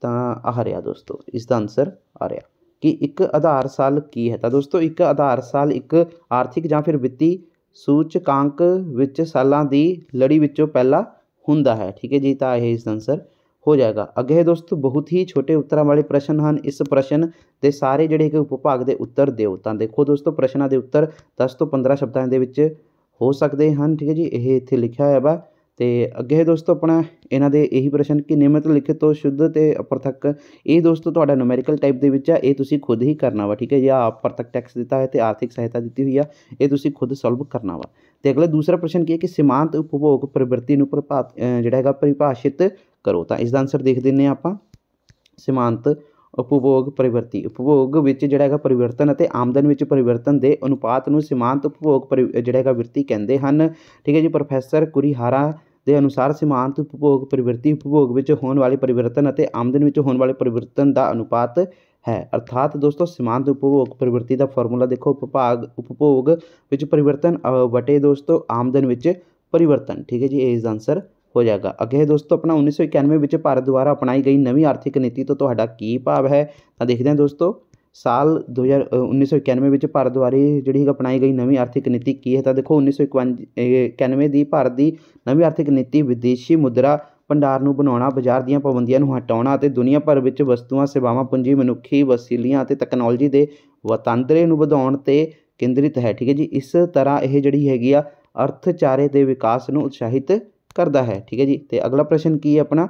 ਤਾਂ ਆ ਰਿਹਾ ਦੋਸਤੋ ਇਸ ਦਾ ਆਨਸਰ ਆ ਰਿਹਾ ਕਿ ਇੱਕ ਆਧਾਰ ਸਾਲ ਕੀ ਹੈ ਤਾਂ ਦੋਸਤੋ ਇੱਕ ਆਧਾਰ ਸਾਲ ਇੱਕ ਆਰਥਿਕ ਜਾਂ ਫਿਰ ਵਿੱਤੀ ਸੂਚਕਾਂਕ ਵਿੱਚ ਸਾਲਾਂ ਦੀ ਲੜੀ ਵਿੱਚੋਂ ਪਹਿਲਾ ਹੁੰਦਾ ਹੈ ਠੀਕ ਹੈ ਜੀ ਤਾਂ ਇਹ ਇਸ ਦਾ ਆਨਸਰ ਹੋ ਜਾਏਗਾ ਅੱਗੇ ਦੋਸਤੋ ਬਹੁਤ ਹੀ ਛੋਟੇ ਉੱਤਰਾਂ ਵਾਲੇ ਪ੍ਰਸ਼ਨ ਹਨ ਇਸ ਪ੍ਰਸ਼ਨ ਦੇ ਸਾਰੇ ਜਿਹੜੇ ਕਿ ਉਪਭਾਗ ਦੇ ਉੱਤਰ ਦਿਓ ਤਾਂ ਦੇਖੋ ਦੋਸਤੋ ਪ੍ਰਸ਼ਨਾਂ ਦੇ ਉੱਤਰ 10 ਤੋਂ 15 ਸ਼ਬਦਾਂ ਦੇ ਵਿੱਚ ਹੋ ਸਕਦੇ ਹਨ ਠੀਕ ਹੈ ਜੀ ਇਹ ਇੱਥੇ ਲਿਖਿਆ ਹੋਇਆ ਵਾ ਤੇ ਅੱਗੇ ਦੋਸਤੋ ਆਪਣਾ ਇਹਨਾਂ ਦੇ ਇਹੀ ਪ੍ਰਸ਼ਨ ਕਿ ਨਿਯਮਿਤ ਲਿਖਿਤ ਤੋਂ ਸ਼ੁੱਧ ਤੇ ਅਪਰਥਕ ਇਹ ਦੋਸਤੋ ਤੁਹਾਡਾ ਨੂਮੈਰੀਕਲ ਟਾਈਪ ਦੇ ਵਿੱਚ ਆ ਇਹ ਤੁਸੀਂ ਖੁਦ ਹੀ ਕਰਨਾ ਵਾ ਠੀਕ ਹੈ ਜਾਂ ਅਪਰਥਕ ਟੈਕਸ ਦਿੱਤਾ ਹੈ ਤੇ ਆਰਥਿਕ ਸਹਾਇਤਾ ਦਿੱਤੀ ਹੋਈ ਆ ਇਹ ਤੁਸੀਂ ਖੁਦ ਸੋਲਵ ਕਰਨਾ ਵਾ ਤੇ ਅਗਲਾ ਦੂਸਰਾ ਪ੍ਰਸ਼ਨ ਕੀ ਹੈ ਕਿ ਸੀਮਾਂਤ ਉਪਭੋਗ ਪ੍ਰਵਿਰਤੀ ਨੂੰ ਪ੍ਰਭਾਤ ਜਿਹੜਾ ਹੈਗਾ ਪਰਿਭਾਸ਼ਿਤ ਕਰੋ ਤਾਂ ਇਸ ਦਾ ਆਨਸਰ ਦੇਖ ਦਿੰਨੇ ਆਪਾਂ ਸਮਾਨਤ ਉਪਭੋਗ ਪਰਿਵਰਤੀ ਉਪਭੋਗ ਵਿੱਚ ਜਿਹੜਾ ਹੈਗਾ ਪਰਿਵਰਤਨ ਅਤੇ ਆਮਦਨ ਵਿੱਚ ਪਰਿਵਰਤਨ ਦੇ ਅਨੁਪਾਤ ਨੂੰ ਸੀਮਾਂਤ ਉਪਭੋਗ ਜਿਹੜਾ ਹੈਗਾ ਵਰਤੀ ਕਹਿੰਦੇ ਹਨ ਠੀਕ ਹੈ ਜੀ ਪ੍ਰੋਫੈਸਰ ਕੁਰੀਹਾਰਾ ਦੇ ਅਨੁਸਾਰ ਸੀਮਾਂਤ ਉਪਭੋਗ ਪਰਿਵਰਤੀ ਉਪਭੋਗ ਵਿੱਚ ਹੋਣ ਵਾਲੇ ਪਰਿਵਰਤਨ ਅਤੇ ਆਮਦਨ ਵਿੱਚ ਹੋਣ ਵਾਲੇ ਪਰਿਵਰਤਨ ਦਾ ਅਨੁਪਾਤ ਹੈ ਅਰਥਾਤ ਦੋਸਤੋ ਸੀਮਾਂਤ ਉਪਭੋਗ ਪਰਿਵਰਤੀ ਦਾ ਫਾਰਮੂਲਾ ਦੇਖੋ ਉਪਭਾਗ ਉਪਭੋਗ ਵਿੱਚ ਪਰਿਵਰਤਨ ਵਟੇ ਦੋਸਤੋ ਆਮਦਨ ਵਿੱਚ ਪਰਿਵਰਤਨ ਠੀਕ ਹੈ ਜੀ ਇਹ ਇਸ ਦਾ ਆਨਸਰ ਹੋ ਜਾਏਗਾ ਅੱਗੇ ਦੋਸਤੋ ਆਪਣਾ 1991 ਵਿੱਚ ਭਾਰਤ ਦੁਆਰਾ ਅਪਣਾਈ ਗਈ ਨਵੀਂ ਆਰਥਿਕ ਨੀਤੀ ਤੋਂ ਤੁਹਾਡਾ ਕੀ ਭਾਵ ਹੈ ਤਾਂ ਦੇਖਦੇ ਹਾਂ ਦੋਸਤੋ ਸਾਲ 2000 1991 ਵਿੱਚ ਭਾਰਤ ਦੁਆਰਾ ਜਿਹੜੀ ਹੈ ਅਪਣਾਈ ਗਈ ਨਵੀਂ ਆਰਥਿਕ ਨੀਤੀ ਕੀ ਹੈ ਤਾਂ ਦੇਖੋ 1991 ਦੀ ਭਾਰਤ ਦੀ ਨਵੀਂ ਆਰਥਿਕ ਨੀਤੀ ਵਿਦੇਸ਼ੀ ਮੁਦਰਾ ਭੰਡਾਰ ਨੂੰ ਬਣਾਉਣਾ ਬਾਜ਼ਾਰ ਦੀਆਂ ਪਾਬੰਦੀਆਂ ਨੂੰ ਹਟਾਉਣਾ ਅਤੇ ਦੁਨੀਆ ਭਰ ਵਿੱਚ ਵਸਤੂਆਂ ਸੇਵਾਵਾਂ ਪੂੰਜੀ ਮਨੁੱਖੀ ਵਸੀਲੀਆਂ ਅਤੇ ਟੈਕਨੋਲੋਜੀ ਦੇ ਵਤਾਂਦਰੇ ਨੂੰ ਵਧਾਉਣ ਤੇ ਕੇਂਦਰਿਤ ਹੈ ਠੀਕ ਹੈ ਜੀ ਇਸ ਤਰ੍ਹਾਂ ਇਹ ਜਿਹੜੀ ਹੈਗੀ ਆ ਅਰਥਚਾਰੇ ਦੇ ਵਿਕਾਸ ਨੂੰ ਉਤਸ਼ਾਹਿਤ ਕਰਦਾ ਹੈ ਠੀਕ ਹੈ ਜੀ ਤੇ ਅਗਲਾ ਪ੍ਰਸ਼ਨ ਕੀ ਹੈ ਆਪਣਾ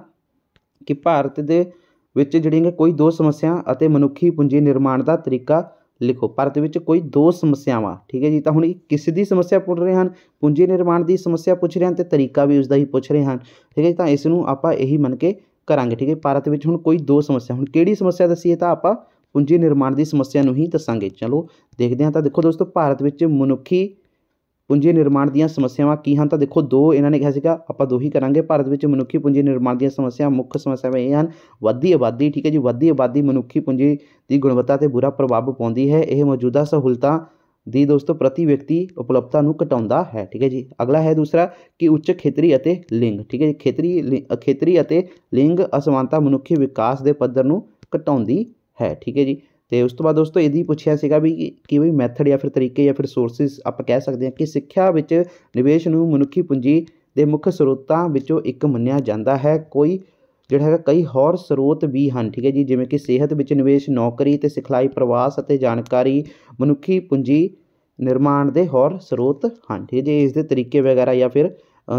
ਕਿ ਭਾਰਤ ਦੇ ਵਿੱਚ ਜਿਹੜੀਆਂ ਕੋਈ ਦੋ ਸਮੱਸਿਆਵਾਂ ਅਤੇ ਮਨੁੱਖੀ ਪੂੰਜੀ ਨਿਰਮਾਣ ਦਾ ਤਰੀਕਾ ਲਿਖੋ ਭਾਰਤ ਵਿੱਚ ਕੋਈ ਦੋ ਸਮੱਸਿਆਵਾਂ ਠੀਕ ਹੈ ਜੀ ਤਾਂ ਹੁਣ ਇਹ ਕਿਸ ਦੀ ਸਮੱਸਿਆ ਪੁੱਛ ਰਹੇ ਹਨ ਪੂੰਜੀ ਨਿਰਮਾਣ ਦੀ ਸਮੱਸਿਆ ਪੁੱਛ ਰਹੇ ਹਨ ਤੇ ਤਰੀਕਾ ਵੀ ਉਸ ਦਾ ਹੀ ਪੁੱਛ ਰਹੇ ਹਨ ਠੀਕ ਹੈ ਤਾਂ ਇਸ ਨੂੰ ਆਪਾਂ ਇਹੀ ਮੰਨ ਕੇ ਕਰਾਂਗੇ ਠੀਕ ਹੈ ਭਾਰਤ ਵਿੱਚ ਹੁਣ ਕੋਈ ਦੋ ਸਮੱਸਿਆ ਹੁਣ ਕਿਹੜੀ ਸਮੱਸਿਆ ਦੱਸੀਏ ਤਾਂ ਆਪਾਂ ਪੂੰਜੀ ਨਿਰਮਾਣ ਦੀ ਸਮੱਸਿਆ ਨੂੰ ਹੀ ਦੱਸਾਂਗੇ ਚਲੋ ਦੇਖਦੇ ਹਾਂ ਤਾਂ ਦੇਖੋ ਦੋਸਤੋ ਭਾਰਤ ਵਿੱਚ ਮਨੁੱਖੀ ਪੂੰਜੀ ਨਿਰਮਾਣ ਦੀਆਂ ਸਮੱਸਿਆਵਾਂ ਕੀ ਹਨ ਤਾਂ ਦੇਖੋ ਦੋ ਇਹਨਾਂ ਨੇ ਕਿਹਾ ਸੀਗਾ ਆਪਾਂ ਦੋ ਹੀ ਕਰਾਂਗੇ ਭਾਰਤ ਵਿੱਚ ਮਨੁੱਖੀ ਪੂੰਜੀ ਨਿਰਮਾਣ ਦੀਆਂ ਸਮੱਸਿਆ ਮੁੱਖ ਸਮੱਸਿਆਵਾਂ ਇਹ ਹਨ ਵੱਧਦੀ ਆਬਾਦੀ ਠੀਕ ਹੈ ਜੀ ਵੱਧਦੀ ਆਬਾਦੀ ਮਨੁੱਖੀ ਪੂੰਜੀ ਦੀ ਗੁਣਵੱਤਾ ਤੇ ਬੁਰਾ ਪ੍ਰਭਾਵ ਪਾਉਂਦੀ ਹੈ ਇਹ ਮੌਜੂਦਾ ਸਹੂਲਤਾਂ ਦੀ ਦੋਸਤੋ ਪ੍ਰਤੀ ਵਿਅਕਤੀ ਉਪਲਬਧਤਾ ਨੂੰ ਘਟਾਉਂਦਾ ਹੈ ਠੀਕ ਹੈ ਜੀ ਅਗਲਾ ਹੈ ਦੂਸਰਾ ਕਿ ਉੱਚ ਖੇਤਰੀ ਅਤੇ ਲਿੰਗ ਠੀਕ ਹੈ ਜੀ ਖੇਤਰੀ ਖੇਤਰੀ ਅਤੇ ਲਿੰਗ ਅਸਮਾਨਤਾ ਮਨੁੱਖੀ ਵਿਕਾਸ ਦੇ ਪੱਧਰ ਨੂੰ ਘਟਾਉਂਦੀ ਹੈ ਠੀਕ ਹੈ ਜੀ ਤੇ ਉਸ ਤੋਂ ਬਾਅਦ ਦੋਸਤੋ ਇਹਦੀ ਪੁੱਛਿਆ ਸੀਗਾ ਵੀ ਕਿ ਵੀ ਮੈਥਡ ਜਾਂ ਫਿਰ ਤਰੀਕੇ ਜਾਂ ਫਿਰ ਸੋਰਸਸ ਆਪਾਂ ਕਹਿ ਸਕਦੇ ਹਾਂ ਕਿ ਸਿੱਖਿਆ ਵਿੱਚ ਨਿਵੇਸ਼ ਨੂੰ ਮਨੁੱਖੀ ਪੂੰਜੀ ਦੇ ਮੁੱਖ ਸਰੋਤਾਂ ਵਿੱਚੋਂ ਇੱਕ ਮੰਨਿਆ ਜਾਂਦਾ ਹੈ ਕੋਈ ਜਿਹੜਾ ਹੈਗਾ ਕਈ ਹੋਰ ਸਰੋਤ ਵੀ ਹਨ ਠੀਕ ਹੈ ਜੀ ਜਿਵੇਂ ਕਿ ਸਿਹਤ ਵਿੱਚ ਨਿਵੇਸ਼ ਨੌਕਰੀ ਤੇ ਸਿਖਲਾਈ ਪ੍ਰਵਾਸ ਅਤੇ ਜਾਣਕਾਰੀ ਮਨੁੱਖੀ ਪੂੰਜੀ ਨਿਰਮਾਣ ਦੇ ਹੋਰ ਸਰੋਤ ਹਨ ਠੀਕ ਹੈ ਜੀ ਇਸ ਦੇ ਤਰੀਕੇ ਵਗੈਰਾ ਜਾਂ ਫਿਰ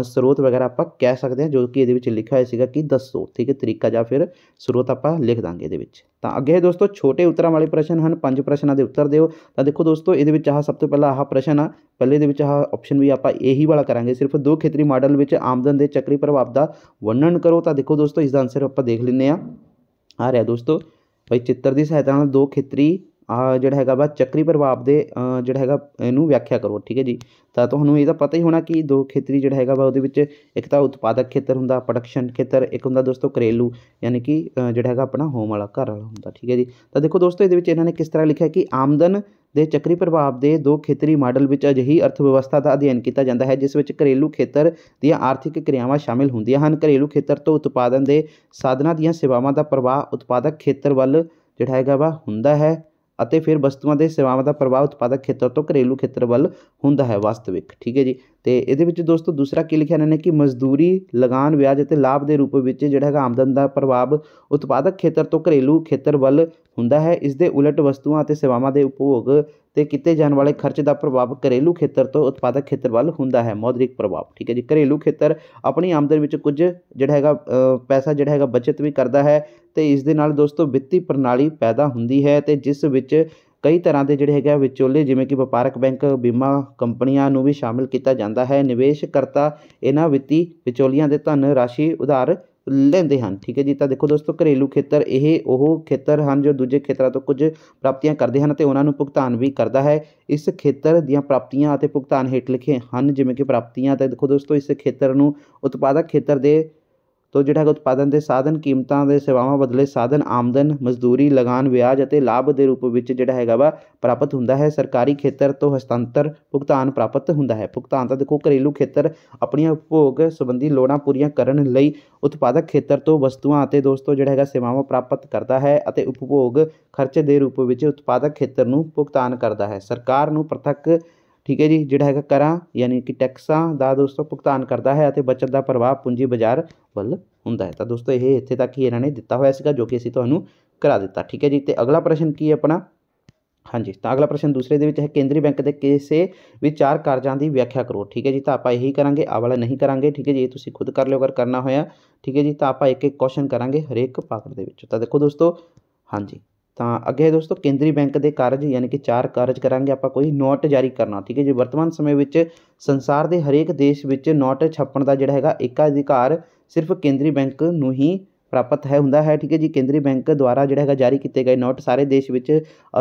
ਸਰੋਤ ਵਗੈਰਾ ਆਪਾਂ ਕਹਿ ਸਕਦੇ ਹਾਂ ਜੋ ਕਿ ਇਹਦੇ ਵਿੱਚ ਲਿਖਿਆ ਹੋਇਆ ਸੀਗਾ ਕਿ ਦੱਸੋ ਠੀਕ ਹੈ ਤਰੀਕਾ ਜਾਂ ਫਿਰ ਸਰੋਤ ਆਪਾਂ ਲਿਖ ਦਾਂਗੇ ਇਹਦੇ ਵਿੱਚ ਤਾਂ ਅੱਗੇ ਦੋਸਤੋ ਛੋਟੇ ਉਤਰਾਂ ਵਾਲੇ ਪ੍ਰਸ਼ਨ ਹਨ ਪੰਜ ਪ੍ਰਸ਼ਨਾਂ ਦੇ ਉੱਤਰ ਦਿਓ ਤਾਂ ਦੇਖੋ ਦੋਸਤੋ ਇਹਦੇ ਵਿੱਚ ਆਹ ਸਭ ਤੋਂ ਪਹਿਲਾ ਆਹ ਪ੍ਰਸ਼ਨ ਆ ਪਹਿਲੇ ਦੇ ਵਿੱਚ ਆਹ ਆਪਸ਼ਨ ਵੀ ਆਪਾਂ ਇਹੀ ਵਾਲਾ ਕਰਾਂਗੇ ਸਿਰਫ ਦੋ ਖੇਤਰੀ ਮਾਡਲ ਵਿੱਚ ਆਮਦਨ ਦੇ ਚੱਕਰੀ ਪ੍ਰਭਾਵ ਦਾ ਵਰਣਨ ਕਰੋ ਤਾਂ ਦੇਖੋ ਦੋਸਤੋ ਇਸ ਦਾ ਆਨਸਰ ਆਪਾਂ ਦੇਖ ਲੈਂਦੇ ਆ ਆ ਰਿਹਾ ਦੋਸਤੋ ਭਈ ਚਿੱਤਰ ਦੀ ਸਹਾਇਤਾ ਨਾਲ ਦੋ ਖੇਤਰੀ ਜਿਹੜਾ ਹੈਗਾ ਵਾ ਚੱਕਰੀ ਪ੍ਰਭਾਵ ਦੇ ਜਿਹੜਾ ਹੈਗਾ ਇਹਨੂੰ ਵਿਆਖਿਆ ਕਰੋ ਠੀਕ ਹੈ ਜੀ ਤਾਂ ਤੁਹਾਨੂੰ ਇਹਦਾ ਪਤਾ ਹੀ ਹੋਣਾ ਕਿ ਦੋ ਖੇਤਰੀ ਜਿਹੜਾ ਹੈਗਾ ਵਾ ਉਹਦੇ ਵਿੱਚ ਇੱਕ ਤਾਂ ਉਤਪਾਦਕ ਖੇਤਰ ਹੁੰਦਾ ਪ੍ਰੋਡਕਸ਼ਨ ਖੇਤਰ ਇੱਕ ਹੁੰਦਾ ਦੋਸਤੋ ਘਰੇਲੂ ਯਾਨੀ ਕਿ ਜਿਹੜਾ ਹੈਗਾ ਆਪਣਾ ਹੋਮ ਵਾਲਾ ਘਰ ਵਾਲਾ ਹੁੰਦਾ ਠੀਕ ਹੈ ਜੀ ਤਾਂ ਦੇਖੋ ਦੋਸਤੋ ਇਹਦੇ ਵਿੱਚ ਇਹਨਾਂ ਨੇ ਕਿਸ ਤਰ੍ਹਾਂ ਲਿਖਿਆ ਕਿ ਆਮਦਨ ਦੇ ਚੱਕਰੀ ਪ੍ਰਭਾਵ ਦੇ ਦੋ ਖੇਤਰੀ ਮਾਡਲ ਵਿੱਚ ਅਜਿਹੀ ਅਰਥ ਵਿਵਸਥਾ ਦਾ ਅਧਿਐਨ ਕੀਤਾ ਜਾਂਦਾ ਹੈ ਜਿਸ ਵਿੱਚ ਘਰੇਲੂ ਖੇਤਰ ਦੀਆਂ ਆਰਥਿਕ ਕਿਰਿਆਵਾਂ ਸ਼ਾਮਿਲ ਹੁੰਦੀਆਂ ਹਨ ਘਰੇਲੂ ਖੇਤਰ ਤੋਂ ਉਤਪਾਦਨ ਦੇ ਸਾਧਨਾਂ ਦੀਆਂ ਸੇਵਾਵਾਂ ਦਾ ਪ੍ਰਵਾਹ ਉਤਪਾਦਕ ਖੇਤਰ ਵੱਲ ਜਿਹੜਾ ਹੈਗਾ ਵਾ ਹੁੰਦਾ ਹੈ ਅਤੇ ਫਿਰ ਵਸਤੂਆਂ ਦੇ ਸੇਵਾਵਾਂ ਦਾ ਪ੍ਰਭਾਵ ਉਤਪਾਦਕ ਖੇਤਰ ਤੋਂ ਘਰੇਲੂ ਖੇਤਰ ਵੱਲ ਹੁੰਦਾ ਹੈ ਵਾਸਤਵਿਕ ਠੀਕ ਹੈ ਜੀ ਤੇ ਇਹਦੇ ਵਿੱਚ ਦੋਸਤੋ ਦੂਸਰਾ ਕੀ ਲਿਖਿਆ ਇਹਨਾਂ ਨੇ ਕਿ ਮਜ਼ਦੂਰੀ ਲਗਾਨ ਵਿਆਜ ਅਤੇ ਲਾਭ ਦੇ ਰੂਪ ਵਿੱਚ ਜਿਹੜਾ ਹੈਗਾ ਆਮਦਨ ਦਾ ਪ੍ਰਭਾਵ ਉਤਪਾਦਕ ਖੇਤਰ ਤੋਂ ਘਰੇਲੂ ਖੇਤਰ ਵੱਲ ਹੁੰਦਾ ਹੈ ਇਸ ਦੇ ਉਲਟ ਵਸਤੂਆਂ ਅਤੇ ਸੇਵਾਵਾਂ ਦੇ ਉਪਭੋਗ 'ਤੇ ਕਿਤੇ ਜਾਣ ਵਾਲੇ ਖਰਚ ਦਾ ਪ੍ਰਭਾਵ ਘਰੇਲੂ ਖੇਤਰ ਤੋਂ ਉਤਪਾਦਕ ਖੇਤਰ ਵੱਲ ਹੁੰਦਾ ਹੈ ਮੌਦਰਿਕ ਪ੍ਰਭਾਵ ਠੀਕ ਹੈ ਜੀ ਘਰੇਲੂ ਖੇਤਰ ਆਪਣੀ ਆਮਦਨ ਵਿੱਚ ਕੁਝ ਜਿਹੜਾ ਹੈਗਾ ਪੈਸਾ ਜਿਹੜਾ ਹੈਗਾ ਬਚਤ ਵੀ ਕਰਦਾ ਹੈ ਤੇ ਇਸ ਦੇ ਨਾਲ ਦੋਸਤੋ ਵਿੱਤੀ ਪ੍ਰਣਾਲੀ ਪੈਦਾ ਹੁੰਦੀ ਹੈ ਤੇ ਜਿਸ ਵਿੱਚ ਕਈ ਤਰ੍ਹਾਂ ਦੇ ਜਿਹੜੇ ਹੈਗੇ ਆ ਵਿਚੋਲੇ ਜਿਵੇਂ ਕਿ ਵਪਾਰਕ ਬੈਂਕ ਬੀਮਾ ਕੰਪਨੀਆਂ ਨੂੰ ਵੀ ਸ਼ਾਮਿਲ ਕੀਤਾ ਜਾਂਦਾ ਹੈ ਨਿਵੇਸ਼ਕਰਤਾ ਇਹਨਾਂ ਵਿੱਤੀ ਵਿਚੋਲੀਆਂ ਦੇ ਧਨ ਰਾਸ਼ੀ ਉਧਾਰ ਲੈਂਦੇ ਹਨ ਠੀਕ ਹੈ ਜੀ ਤਾਂ ਦੇਖੋ ਦੋਸਤੋ ਘਰੇਲੂ ਖੇਤਰ ਇਹ ਉਹ ਖੇਤਰ ਹਨ ਜੋ ਦੂਜੇ ਖੇਤਰਾਂ ਤੋਂ ਕੁਝ ਪ੍ਰਾਪਤੀਆਂ ਕਰਦੇ ਹਨ ਅਤੇ ਉਹਨਾਂ ਨੂੰ ਭੁਗਤਾਨ ਵੀ ਕਰਦਾ ਹੈ ਇਸ ਖੇਤਰ ਦੀਆਂ ਪ੍ਰਾਪਤੀਆਂ ਅਤੇ ਭੁਗਤਾਨ ਹੇਠ ਲਿਖੇ ਹਨ ਜਿਵੇਂ ਕਿ ਪ੍ਰਾਪਤੀਆਂ ਤਾਂ ਦੇਖੋ ਦੋਸਤੋ ਇਸ ਖੇਤਰ ਨੂੰ ਉਤਪਾਦਕ ਖੇਤਰ ਦੇ ਤੋਂ ਜਿਹੜਾ ਹੈ ਉਤਪਾਦਨ ਦੇ ਸਾਧਨ ਕੀਮਤਾਂ ਦੇ ਸੇਵਾਵਾਂ ਬਦਲੇ ਸਾਧਨ ਆਮਦਨ ਮਜ਼ਦੂਰੀ ਲਗਾਨ ਵਿਆਜ ਅਤੇ ਲਾਭ ਦੇ ਰੂਪ ਵਿੱਚ ਜਿਹੜਾ ਹੈਗਾ ਵਾ ਪ੍ਰਾਪਤ ਹੁੰਦਾ ਹੈ ਸਰਕਾਰੀ ਖੇਤਰ ਤੋਂ ਹਸਤਾਂਤਰ ਭੁਗਤਾਨ ਪ੍ਰਾਪਤ ਹੁੰਦਾ ਹੈ ਭੁਗਤਾਨ ਤਾਂ ਦੇਖੋ ਘਰੇਲੂ ਖੇਤਰ ਆਪਣੀਆਂ ਉਪਭੋਗ ਸੰਬੰਧੀ ਲੋੜਾਂ ਪੂਰੀਆਂ ਕਰਨ ਲਈ ਉਤਪਾਦਕ ਖੇਤਰ ਤੋਂ ਵਸਤੂਆਂ ਅਤੇ ਦੋਸਤੋ ਜਿਹੜਾ ਹੈਗਾ ਸੇਵਾਵਾਂ ਪ੍ਰਾਪਤ ਕਰਦਾ ਹੈ ਅਤੇ ਉਪਭੋਗ ਖਰਚੇ ਦੇ ਰੂਪ ਵਿੱਚ ਉਤਪਾਦਕ ਖੇਤਰ ਨੂੰ ਭੁਗਤਾਨ ਕਰਦਾ ਹੈ ਸਰਕਾਰ ਨੂੰ ਪ੍ਰਤੱਖ ਠੀਕ ਹੈ ਜੀ ਜਿਹੜਾ ਹੈਗਾ ਕਰਾਂ ਯਾਨੀ ਕਿ ਟੈਕਸਾਂ ਦਾ ਦੋਸਤੋ ਭੁਗਤਾਨ ਕਰਦਾ ਹੈ ਅਤੇ ਬਚਤ ਦਾ ਪ੍ਰਭਾਵ ਪੂੰਜੀ ਬਾਜ਼ਾਰ ਵੱਲ ਹੁੰਦਾ ਹੈ ਤਾਂ ਦੋਸਤੋ ਇਹ ਇੱਥੇ ਤੱਕ ਹੀ ਇਹਨਾਂ ਨੇ ਦਿੱਤਾ ਹੋਇਆ ਸੀਗਾ ਜੋ ਕਿ ਅਸੀਂ ਤੁਹਾਨੂੰ ਕਰਾ ਦਿੱਤਾ ਠੀਕ ਹੈ ਜੀ ਤੇ ਅਗਲਾ ਪ੍ਰਸ਼ਨ ਕੀ ਹੈ ਆਪਣਾ ਹਾਂਜੀ ਤਾਂ ਅਗਲਾ ਪ੍ਰਸ਼ਨ ਦੂਸਰੇ ਦੇ ਵਿੱਚ ਹੈ ਕੇਂਦਰੀ ਬੈਂਕ ਦੇ ਕਿਸੇ ਵਿਚਾਰ ਚਾਰ ਕਾਰਜਾਂ ਦੀ ਵਿਆਖਿਆ ਕਰੋ ਠੀਕ ਹੈ ਜੀ ਤਾਂ ਆਪਾਂ ਇਹੀ ਕਰਾਂਗੇ ਆ ਵਾਲਾ ਨਹੀਂ ਕਰਾਂਗੇ ਠੀਕ ਹੈ ਜੀ ਇਹ ਤੁਸੀਂ ਖੁਦ ਕਰ ਲਿਓ ਅਗਰ ਕਰਨਾ ਹੋਇਆ ਠੀਕ ਹੈ ਜੀ ਤਾਂ ਆਪਾਂ ਇੱਕ ਇੱਕ ਕੁਐਸਚਨ ਕਰਾਂਗੇ ਹਰੇਕ ਪਾਕਟ ਦੇ ਵਿੱਚ ਤਾਂ ਦੇਖੋ ਦੋਸਤੋ ਹਾਂਜੀ ਤਾਂ ਅੱਗੇ ਦੋਸਤੋ ਕੇਂਦਰੀ ਬੈਂਕ ਦੇ ਕਾਰਜ ਯਾਨੀ ਕਿ ਚਾਰ ਕਾਰਜ ਕਰਾਂਗੇ ਆਪਾਂ ਕੋਈ ਨੋਟ ਜਾਰੀ ਕਰਨਾ ਠੀਕ ਹੈ ਜੀ ਵਰਤਮਾਨ ਸਮੇਂ ਵਿੱਚ ਸੰਸਾਰ ਦੇ ਹਰੇਕ ਦੇਸ਼ ਵਿੱਚ ਨੋਟ ਛਾਪਣ ਦਾ ਜਿਹੜਾ ਹੈਗਾ ਏਕਾ ਅਧਿਕਾਰ ਸਿਰਫ ਕੇਂਦਰੀ ਬੈਂਕ ਨੂੰ ਹੀ ਪ੍ਰਾਪਤ ਹੈ ਹੁੰਦਾ ਹੈ ਠੀਕ ਹੈ ਜੀ ਕੇਂਦਰੀ ਬੈਂਕ ਦੁਆਰਾ ਜਿਹੜਾ ਹੈਗਾ ਜਾਰੀ ਕੀਤੇ ਗਏ ਨੋਟ ਸਾਰੇ ਦੇਸ਼ ਵਿੱਚ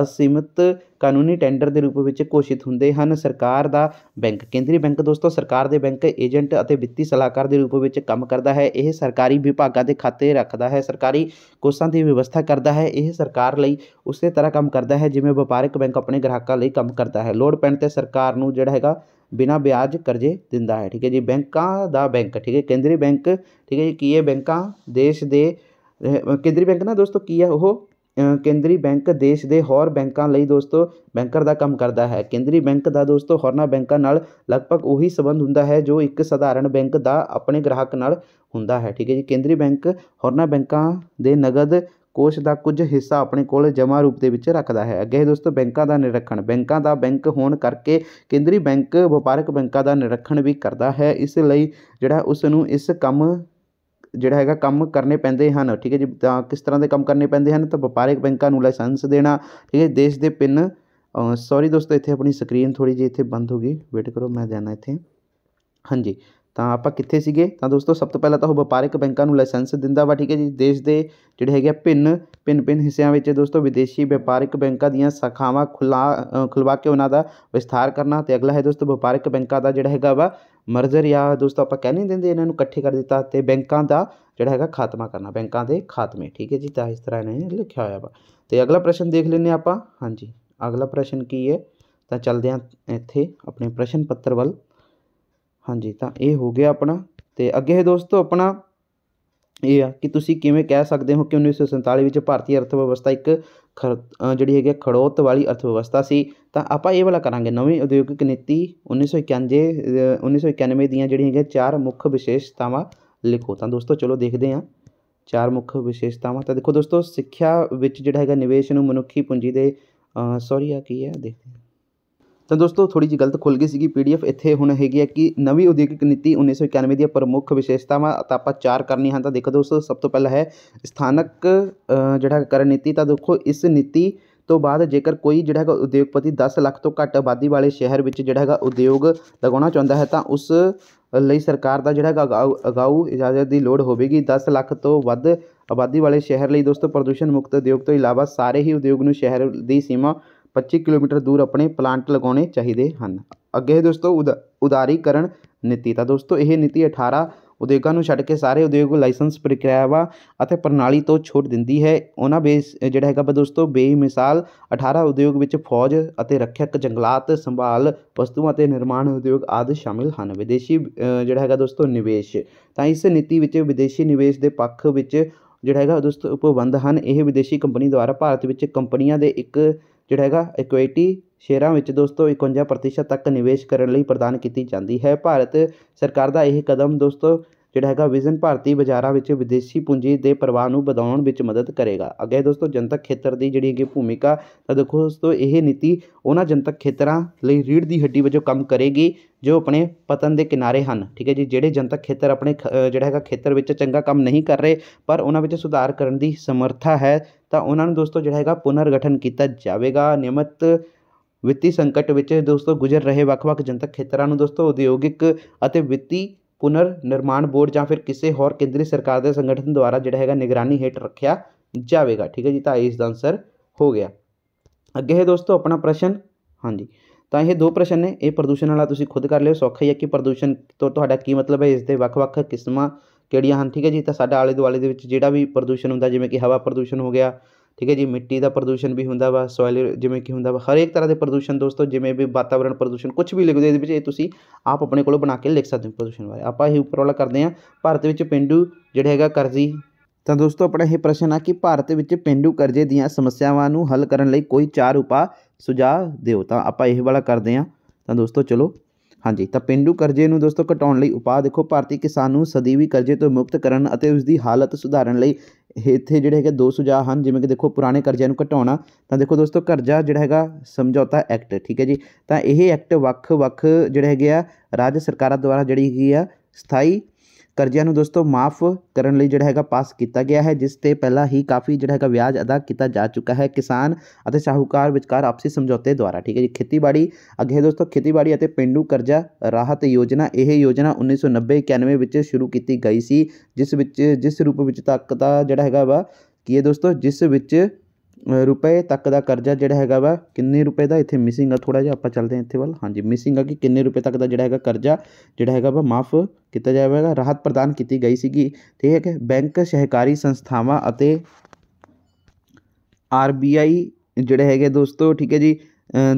ਅਸੀਮਿਤ ਕਾਨੂੰਨੀ ਟੈਂਡਰ ਦੇ ਰੂਪ ਵਿੱਚ ਘੋਸ਼ਿਤ ਹੁੰਦੇ ਹਨ ਸਰਕਾਰ ਦਾ ਬੈਂਕ ਕੇਂਦਰੀ ਬੈਂਕ ਦੋਸਤੋ ਸਰਕਾਰ ਦੇ ਬੈਂਕ ਏਜੰਟ ਅਤੇ ਵਿੱਤੀ ਸਲਾਹਕਾਰ ਦੇ ਰੂਪ ਵਿੱਚ ਕੰਮ ਕਰਦਾ ਹੈ ਇਹ ਸਰਕਾਰੀ ਵਿਭਾਗਾਂ ਦੇ ਖਾਤੇ ਰੱਖਦਾ ਹੈ ਸਰਕਾਰੀ ਕੋਸ਼ਾਂ ਦੀ ਵਿਵਸਥਾ ਕਰਦਾ ਹੈ ਇਹ ਸਰਕਾਰ ਲਈ ਉਸੇ ਤਰ੍ਹਾਂ ਕੰਮ ਕਰਦਾ ਹੈ ਜਿਵੇਂ ਵਪਾਰਕ ਬੈਂਕ ਆਪਣੇ ਗ੍ਰਾਹਕਾਂ ਲਈ ਕੰਮ ਕਰਦਾ ਹੈ ਲੋੜ ਪੈਣ ਤੇ ਸਰਕਾਰ ਨੂੰ ਜਿਹੜਾ ਹੈਗਾ ਬਿਨਾ ਵਿਆਜ ਕਰਜ਼ੇ ਦਿੰਦਾ ਹੈ ਠੀਕ ਹੈ ਜੀ ਬੈਂਕਾਂ ਦਾ ਬੈਂਕ ਠੀਕ ਹੈ ਕੇਂਦਰੀ ਬੈਂਕ ਠੀਕ ਹੈ ਜੀ ਕੀ ਇਹ ਬੈਂਕਾਂ ਦੇਸ਼ ਦੇ ਕੇਂਦਰੀ ਬੈਂਕ ਨਾ ਦੋਸਤੋ ਕੀ ਹੈ ਉਹ ਕੇਂਦਰੀ ਬੈਂਕ ਦੇਸ਼ ਦੇ ਹੋਰ ਬੈਂਕਾਂ ਲਈ ਦੋਸਤੋ ਬੈਂਕਰ ਦਾ ਕੰਮ ਕਰਦਾ ਹੈ ਕੇਂਦਰੀ ਬੈਂਕ ਦਾ ਦੋਸਤੋ ਹੋਰਨਾ ਬੈਂਕਾਂ ਨਾਲ ਲਗਭਗ ਉਹੀ ਸਬੰਧ ਹੁੰਦਾ ਹੈ ਜੋ ਇੱਕ ਸਧਾਰਨ ਬੈਂਕ ਦਾ ਆਪਣੇ ਗ੍ਰਾਹਕ ਨਾਲ ਹੁੰਦਾ ਹੈ ਠੀਕ ਹੈ ਜੀ ਕੇਂਦਰੀ ਬੈਂਕ ਹੋਰਨਾ ਬੈਂਕਾਂ ਦੇ ਨਗਦ ਕੋਸ਼ ਦਾ ਕੁਝ ਹਿੱਸਾ ਆਪਣੇ ਕੋਲ ਜਮਾ ਰੂਪ ਦੇ ਵਿੱਚ ਰੱਖਦਾ ਹੈ ਅੱਗੇ ਦੋਸਤੋ ਬੈਂਕਾਂ ਦਾ ਨਿਰਖਣ ਬੈਂਕਾਂ ਦਾ ਬੈਂਕ ਹੋਣ ਕਰਕੇ ਕੇਂਦਰੀ ਬੈਂਕ ਵਪਾਰਕ ਬੈਂਕਾਂ ਦਾ ਨਿਰਖਣ ਵੀ ਕਰਦਾ ਹੈ ਇਸ ਲਈ ਜਿਹੜਾ ਉਸ ਨੂੰ ਇਸ ਕੰਮ ਜਿਹੜਾ ਹੈਗਾ ਕੰਮ ਕਰਨੇ ਪੈਂਦੇ ਹਨ ਠੀਕ ਹੈ ਜੀ ਤਾਂ ਕਿਸ ਤਰ੍ਹਾਂ ਦੇ ਕੰਮ ਕਰਨੇ ਪੈਂਦੇ ਹਨ ਤਾਂ ਵਪਾਰਕ ਬੈਂਕਾਂ ਨੂੰ ਲਾਇਸੈਂਸ ਦੇਣਾ ਠੀਕ ਹੈ ਦੇਸ਼ ਦੇ ਪਿੰਨ ਸੌਰੀ ਦੋਸਤੋ ਇੱਥੇ ਆਪਣੀ ਸਕਰੀਨ ਥੋੜੀ ਜਿਹੀ ਇੱਥੇ ਬੰਦ ਹੋ ਗਈ ਵੇਟ ਕਰੋ ਮੈਂ ਜਾਣਾ ਇੱਥੇ ਹਾਂਜੀ ਤਾਂ ਆਪਾਂ ਕਿੱਥੇ ਸੀਗੇ ਤਾਂ ਦੋਸਤੋ ਸਭ ਤੋਂ ਪਹਿਲਾਂ ਤਾਂ ਉਹ ਵਪਾਰਕ ਬੈਂਕਾਂ ਨੂੰ ਲਾਇਸੈਂਸ ਦਿੰਦਾ ਵਾ ਠੀਕ ਹੈ ਜੀ ਦੇਸ਼ ਦੇ ਜਿਹੜੇ ਹੈਗੇ ਭਿੰਨ ਭਿੰਨ ਭਿੰਨ ਹਿੱਸਿਆਂ ਵਿੱਚ ਦੋਸਤੋ ਵਿਦੇਸ਼ੀ ਵਪਾਰਕ ਬੈਂਕਾਂ ਦੀਆਂ ਸ਼ਾਖਾਵਾਂ ਖੁਲਾ ਖੁਲਵਾ ਕੇ ਉਹਨਾਂ ਦਾ ਵਿਸਥਾਰ ਕਰਨਾ ਤੇ ਅਗਲਾ ਹੈ ਦੋਸਤੋ ਵਪਾਰਕ ਬੈਂਕਾਂ ਦਾ ਜਿਹੜਾ ਹੈਗਾ ਵਾ ਮਰਜ਼ਰ ਜਾਂ ਦੋਸਤੋ ਆਪਾਂ ਕਹਿ ਨਹੀਂ ਦਿੰਦੇ ਇਹਨਾਂ ਨੂੰ ਇਕੱਠੇ ਕਰ ਦਿੱਤਾ ਤੇ ਬੈਂਕਾਂ ਦਾ ਜਿਹੜਾ ਹੈਗਾ ਖਾਤਮਾ ਕਰਨਾ ਬੈਂਕਾਂ ਦੇ ਖਾਤਮੇ ਠੀਕ ਹੈ ਜੀ ਤਾਂ ਇਸ ਤਰ੍ਹਾਂ ਇਹਨਾਂ ਲਿਖਿਆ ਹੋਇਆ ਵਾ ਤੇ ਅਗਲਾ ਪ੍ਰਸ਼ਨ ਦੇਖ ਲੈਨੇ ਆਪਾਂ ਹਾਂਜੀ ਅਗਲਾ ਪ੍ਰਸ਼ਨ ਕੀ ਹੈ ਤਾਂ ਚੱਲਦੇ ਆਂ ਇੱਥੇ ਆਪਣੇ ਪ੍ਰਸ਼ਨ ਪੱਤਰ ਵੱਲ ਹਾਂਜੀ ਤਾਂ ਇਹ ਹੋ ਗਿਆ ਆਪਣਾ ਅਤੇ ਅੱਗੇ ਦੋਸਤੋ ਆਪਣਾ ਇਹ ਆ ਕਿ ਤੁਸੀਂ ਕਿਵੇਂ ਕਹਿ ਸਕਦੇ ਹੋ ਕਿ 1947 ਵਿੱਚ ਭਾਰਤੀ ਅਰਥ ਵਿਵਸਥਾ ਇੱਕ ਜਿਹੜੀ ਹੈਗੀ ਖੜੋਤ ਵਾਲੀ ਅਰਥ ਵਿਵਸਥਾ ਸੀ ਤਾਂ ਆਪਾਂ ਇਹ ਵਾਲਾ ਕਰਾਂਗੇ ਨਵੀਂ ਉਦਯੋਗਿਕ ਨੀਤੀ 1991 1991 ਦੀਆਂ ਜਿਹੜੀਆਂ ਹੈਗੀਆਂ ਚਾਰ ਮੁੱਖ ਵਿਸ਼ੇਸ਼ਤਾਵਾਂ ਲਿਖੋ ਤਾਂ ਦੋਸਤੋ ਚਲੋ ਦੇਖਦੇ ਹਾਂ ਚਾਰ ਮੁੱਖ ਵਿਸ਼ੇਸ਼ਤਾਵਾਂ ਤਾਂ ਦੇਖੋ ਦੋਸਤੋ ਸਿੱਖਿਆ ਵਿੱਚ ਜਿਹੜਾ ਹੈਗਾ ਨਿਵੇਸ਼ ਨੂੰ ਮਨੁੱਖੀ ਪੂੰਜੀ ਦੇ ਸੌਰੀ ਆ ਕੀ ਹੈ ਦੇਖਦੇ ਹਾਂ ਤਾਂ ਦੋਸਤੋ ਥੋੜੀ ਜਿਹੀ ਗਲਤ ਖੁੱਲ ਗਈ ਸੀਗੀ ਪੀਡੀਐਫ ਇੱਥੇ ਹੁਣ ਹੈਗੀ ਹੈ ਕਿ ਨਵੀਂ ਉਦਯੋਗਿਕ ਨੀਤੀ 1991 ਦੀਆਂ ਪ੍ਰਮੁੱਖ ਵਿਸ਼ੇਸ਼ਤਾਵਾਂ ਤਾਂ ਆਪਾਂ ਚਾਰ ਕਰਨੀ ਹਨ ਤਾਂ ਦੇਖੋ ਦੋਸਤੋ ਸਭ ਤੋਂ ਪਹਿਲਾਂ ਹੈ ਸਥਾਨਕ ਜਿਹੜਾ ਕਰਨ ਨੀਤੀ ਤਾਂ ਦੇਖੋ ਇਸ ਨੀਤੀ ਤੋਂ ਬਾਅਦ ਜੇਕਰ ਕੋਈ ਜਿਹੜਾ ਹੈਗਾ ਉਦਯੋਗਪਤੀ 10 ਲੱਖ ਤੋਂ ਘੱਟ ਆਬਾਦੀ ਵਾਲੇ ਸ਼ਹਿਰ ਵਿੱਚ ਜਿਹੜਾ ਹੈਗਾ ਉਦਯੋਗ ਲਗਾਉਣਾ ਚਾਹੁੰਦਾ ਹੈ ਤਾਂ ਉਸ ਲਈ ਸਰਕਾਰ ਦਾ ਜਿਹੜਾ ਹੈਗਾ ਅਗਾਊ ਇਜਾਜ਼ਤ ਦੀ ਲੋੜ ਹੋਵੇਗੀ 10 ਲੱਖ ਤੋਂ ਵੱਧ ਆਬਾਦੀ ਵਾਲੇ ਸ਼ਹਿਰ ਲਈ ਦੋਸਤੋ ਪ੍ਰਦੂਸ਼ਣ ਮੁਕਤ ਉਦਯੋਗ ਤੋਂ ਇਲਾਵਾ ਸਾਰੇ ਹੀ ਉਦਯੋਗ ਨੂੰ ਸ਼ਹਿਰ ਦੀ ਸੀਮਾ 25 ਕਿਲੋਮੀਟਰ ਦੂਰ ਆਪਣੇ ਪਲਾਂਟ ਲਗਾਉਣੇ ਚਾਹੀਦੇ ਹਨ ਅੱਗੇ ਦੋਸਤੋ ਉਦਾਰੀਕਰਨ ਨੀਤੀ ਤਾਂ ਦੋਸਤੋ ਇਹ ਨੀਤੀ 18 ਉਦਯੋਗਾਂ ਨੂੰ ਛੱਡ ਕੇ ਸਾਰੇ ਉਦਯੋਗ ਲਾਇਸੈਂਸ ਪ੍ਰਕਿਰਿਆਵਾਂ ਅਤੇ ਪ੍ਰਣਾਲੀ ਤੋਂ ਛੋਟ ਦਿੰਦੀ ਹੈ ਉਹਨਾਂ ਬੇ ਜਿਹੜਾ ਹੈਗਾ ਦੋਸਤੋ ਬੇਮਿਸਾਲ 18 ਉਦਯੋਗ ਵਿੱਚ ਫੌਜ ਅਤੇ ਰੱਖਿਅਕ ਜੰਗਲਾਤ ਸੰਭਾਲ ਵਸਤੂਆਂ ਤੇ ਨਿਰਮਾਣ ਉਦਯੋਗ ਆਦਿ ਸ਼ਾਮਿਲ ਹਨ ਵਿਦੇਸ਼ੀ ਜਿਹੜਾ ਹੈਗਾ ਦੋਸਤੋ ਨਿਵੇਸ਼ ਤਾਂ ਇਸ ਨੀਤੀ ਵਿੱਚ ਵਿਦੇਸ਼ੀ ਨਿਵੇਸ਼ ਦੇ ਪੱਖ ਵਿੱਚ ਜਿਹੜਾ ਹੈਗਾ ਦੋਸਤੋ ਉਪਬੰਧ ਹਨ ਇਹ ਵਿਦੇਸ਼ੀ ਕੰਪਨੀ ਦੁਆਰਾ ਭਾਰਤ ਵਿੱਚ ਕੰਪਨੀਆਂ ਦੇ ਇੱਕ ਜਿਹੜਾ ਹੈਗਾ ਇਕੁਇਟੀ ਸ਼ੇਅਰਾਂ ਵਿੱਚ ਦੋਸਤੋ 51% ਤੱਕ ਨਿਵੇਸ਼ ਕਰਨ ਲਈ ਪ੍ਰਦਾਨ ਕੀਤੀ ਜਾਂਦੀ ਹੈ ਭਾਰਤ ਸਰਕਾਰ ਦਾ ਇਹ ਕਦਮ ਦੋਸਤੋ ਜਿਹੜਾ ਹੈਗਾ ਵਿਜ਼ਨ ਭਾਰਤੀ ਬਾਜ਼ਾਰਾਂ ਵਿੱਚ ਵਿਦੇਸ਼ੀ ਪੂੰਜੀ ਦੇ ਪ੍ਰਵਾਹ ਨੂੰ ਵਧਾਉਣ ਵਿੱਚ ਮਦਦ ਕਰੇਗਾ ਅੱਗੇ ਦੋਸਤੋ ਜਨਤਕ ਖੇਤਰ ਦੀ ਜਿਹੜੀ ਹੈਗੀ ਭੂਮਿਕਾ ਤਾਂ ਦੇਖੋ ਦੋਸਤੋ ਇਹ ਨੀਤੀ ਉਹਨਾਂ ਜਨਤਕ ਖੇਤਰਾਂ ਲਈ ਰੀੜ ਦੀ ਹੱਡੀ ਵਜੋਂ ਕੰਮ ਕਰੇਗੀ ਜੋ ਆਪਣੇ ਪਤਨ ਦੇ ਕਿਨਾਰੇ ਹਨ ਠੀਕ ਹੈ ਜੀ ਜਿਹੜੇ ਜਨਤਕ ਖੇਤਰ ਆਪਣੇ ਜਿਹੜਾ ਹੈਗਾ ਖੇਤਰ ਵਿੱਚ ਚੰਗਾ ਕੰਮ ਨਹੀਂ ਕਰ ਰਹੇ ਪਰ ਉਹਨਾਂ ਵਿੱਚ ਸੁਧਾਰ ਕਰਨ ਦੀ ਸਮਰੱਥਾ ਹੈ ਤਾਂ ਉਹਨਾਂ ਨੂੰ ਦੋਸਤੋ ਜਿਹੜਾ ਹੈਗਾ ਪੁਨਰਗਠਨ ਕੀਤਾ ਜਾਵੇਗਾ ਨਿਯਮਤ ਵਿੱਤੀ ਸੰਕਟ ਵਿੱਚ ਦੋਸਤੋ ਗੁਜ਼ਰ ਰਹੇ ਵੱਖ-ਵੱਖ ਜਨਤਕ ਖੇਤਰਾਂ ਨੂੰ ਦੋਸਤੋ ਉਦਯੋਗਿਕ ਅਤੇ ਵਿੱਤੀ ਪੁਨਰ ਨਿਰਮਾਣ ਬੋਰਡ ਜਾਂ ਫਿਰ ਕਿਸੇ ਹੋਰ ਕੇਂਦਰੀ ਸਰਕਾਰ ਦੇ ਸੰਗਠਨ ਦੁਆਰਾ ਜਿਹੜਾ ਹੈਗਾ ਨਿਗਰਾਨੀ ਹੇਠ ਰੱਖਿਆ ਜਾਵੇਗਾ ਠੀਕ ਹੈ ਜੀ ਤਾਂ ਇਸ ਦਾ ਆਨਸਰ ਹੋ ਗਿਆ ਅੱਗੇ ਹੈ ਦੋਸਤੋ ਆਪਣਾ ਪ੍ਰਸ਼ਨ ਹਾਂਜੀ ਤਾਂ ਇਹ ਦੋ ਪ੍ਰਸ਼ਨ ਨੇ ਇਹ ਪ੍ਰਦੂਸ਼ਣ ਵਾਲਾ ਤੁਸੀਂ ਖੁਦ ਕਰ ਲਿਓ ਸੌਖਾ ਹੀ ਹੈ ਕਿ ਪ੍ਰਦੂਸ਼ਣ ਤੋਂ ਤੁਹਾਡਾ ਕੀ ਮਤਲਬ ਹੈ ਇਸ ਦੇ ਵੱਖ-ਵੱਖ ਕਿਸਮਾਂ ਕਿਹੜੀਆਂ ਹਨ ਠੀਕ ਹੈ ਜੀ ਤਾਂ ਸਾਡਾ ਆਲੇ ਦੁਆਲੇ ਦੇ ਵਿੱਚ ਜਿਹੜਾ ਵੀ ਪ੍ਰਦੂਸ਼ਣ ਹੁੰਦਾ ਜਿਵੇਂ ਕਿ ਹਵਾ ਪ੍ਰਦੂਸ਼ਣ ਹੋ ਗਿਆ ਠੀਕ ਹੈ ਜੀ ਮਿੱਟੀ ਦਾ ਪ੍ਰਦੂਸ਼ਣ ਵੀ ਹੁੰਦਾ ਵਾ ਸੋਇਲ ਜਿਵੇਂ ਕਿ ਹੁੰਦਾ ਵਾ ਹਰੇਕ ਤਰ੍ਹਾਂ ਦੇ ਪ੍ਰਦੂਸ਼ਣ ਦੋਸਤੋ ਜਿਵੇਂ ਵੀ ਵਾਤਾਵਰਣ ਪ੍ਰਦੂਸ਼ਣ ਕੁਝ ਵੀ ਲਿਖਦੇ ਇਹਦੇ ਵਿੱਚ ਇਹ ਤੁਸੀਂ ਆਪ ਆਪਣੇ ਕੋਲੋਂ ਬਣਾ ਕੇ ਲਿਖ ਸਕਦੇ ਹੋ ਪ੍ਰਦੂਸ਼ਣ ਬਾਰੇ ਆਪਾਂ ਇਹ ਉੱਪਰ ਵਾਲਾ ਕਰਦੇ ਹਾਂ ਭਾਰਤ ਵਿੱਚ ਪਿੰਡੂ ਜਿਹੜਾ ਹੈਗਾ ਕਰਜ਼ੀ ਤਾਂ ਦੋਸਤੋ ਆਪਣਾ ਇਹ ਪ੍ਰਸ਼ਨ ਆ ਕਿ ਭਾਰਤ ਵਿੱਚ ਪਿੰਡੂ ਕਰਜ਼ੇ ਦੀਆਂ ਸਮੱਸਿਆਵਾਂ ਨੂੰ ਹੱਲ ਕਰਨ ਲਈ ਕੋਈ ਚਾਰ ਉਪਾਅ ਸੁਝਾਅ ਦਿਓ ਤਾਂ ਆਪਾਂ ਇਹ ਵਾਲਾ ਕਰਦੇ ਹਾਂ ਤਾਂ ਦੋਸਤੋ ਚਲੋ ਹਾਂਜੀ ਤਾਂ ਪਿੰਡੂ ਕਰਜ਼ੇ ਨੂੰ ਦੋਸਤੋ ਘਟਾਉਣ ਲਈ ਉਪਾਅ ਦੇਖੋ ਭਾਰਤੀ ਕਿਸਾਨ ਨੂੰ ਸਦੀਵੀ ਕਰਜ਼ੇ ਤੋਂ ਮੁਕਤ ਕਰਨ ਅਤੇ ਉਸ ਦੀ ਹਾਲਤ ਸੁਧਾਰਨ ਲਈ ਇੱਥੇ ਜਿਹੜੇ ਹੈਗੇ ਦੋ ਸੁਝਾਅ ਹਨ ਜਿਵੇਂ ਕਿ ਦੇਖੋ ਪੁਰਾਣੇ ਕਰਜ਼ਿਆਂ ਨੂੰ ਘਟਾਉਣਾ ਤਾਂ ਦੇਖੋ ਦੋਸਤੋ ਕਰਜ਼ਾ ਜਿਹੜਾ ਹੈਗਾ ਸਮਝੌਤਾ ਐਕਟ ਠੀਕ ਹੈ ਜੀ ਤਾਂ ਇਹ ਐਕਟ ਵੱਖ-ਵੱਖ ਜਿਹੜੇ ਹੈਗੇ ਆ ਰਾਜ ਸਰਕਾਰਾਂ ਦੁਆਰਾ ਜਿਹੜੀ ਹੈਗੀ ਆ ਸਥਾਈ ਕਰਜ਼ਿਆਂ ਨੂੰ ਦੋਸਤੋ ਮਾਫ ਕਰਨ ਲਈ ਜਿਹੜਾ ਹੈਗਾ ਪਾਸ ਕੀਤਾ ਗਿਆ ਹੈ ਜਿਸ ਤੇ ਪਹਿਲਾਂ ਹੀ ਕਾਫੀ ਜਿਹੜਾ ਹੈਗਾ ਵਿਆਜ ਅਦਾ ਕੀਤਾ ਜਾ ਚੁੱਕਾ ਹੈ ਕਿਸਾਨ ਅਤੇ ਸ਼ਾਹੂਕਾਰ ਵਿਚਕਾਰ ਆਪਸੀ ਸਮਝੌਤੇ ਦੁਆਰਾ ਠੀਕ ਹੈ ਜੀ ਖੇਤੀਬਾੜੀ ਅੱਗੇ ਦੋਸਤੋ ਖੇਤੀਬਾੜੀ ਅਤੇ ਪਿੰਡੂ ਕਰਜ਼ਾ ਰਾਹਤ ਯੋਜਨਾ ਇਹ ਯੋਜਨਾ 1990-91 ਵਿੱਚ ਸ਼ੁਰੂ ਕੀਤੀ ਗਈ ਸੀ ਜਿਸ ਵਿੱਚ ਜਿਸ ਰੂਪ ਵਿੱਚ ਤੱਕ ਦਾ ਜਿਹੜਾ ਹੈਗਾ ਵਾ ਕੀ ਹੈ ਦੋਸਤੋ ਜਿਸ ਵਿੱਚ ਰੁਪਏ ਤੱਕ ਦਾ ਕਰਜ਼ਾ ਜਿਹੜਾ ਹੈਗਾ ਵਾ ਕਿੰਨੇ ਰੁਪਏ ਦਾ ਇੱਥੇ ਮਿਸਿੰਗ ਆ ਥੋੜ੍ਹਾ ਜਿਹਾ ਆਪਾਂ ਚੱਲਦੇ ਹਾਂ ਇੱਥੇ ਵੱਲ ਹਾਂਜੀ ਮਿਸਿੰਗ ਆ ਕਿ ਕਿੰਨੇ ਰੁਪਏ ਤੱਕ ਦਾ ਜਿਹੜਾ ਹੈਗਾ ਕਰਜ਼ਾ ਜਿਹੜਾ ਹੈਗਾ ਵਾ ਮਾਫ ਕੀਤਾ ਜਾਵੇਗਾ ਰਾਹਤ ਪ੍ਰਦਾਨ ਕੀਤੀ ਗਈ ਸੀਗੀ ਠੀਕ ਹੈ ਬੈਂਕ ਸਹਿਕਾਰੀ ਸੰਸਥਾਵਾਂ ਅਤੇ ਆਰ ਬੀ ਆਈ ਜਿਹੜੇ ਹੈਗੇ ਦੋਸਤੋ ਠੀਕ ਹੈ ਜੀ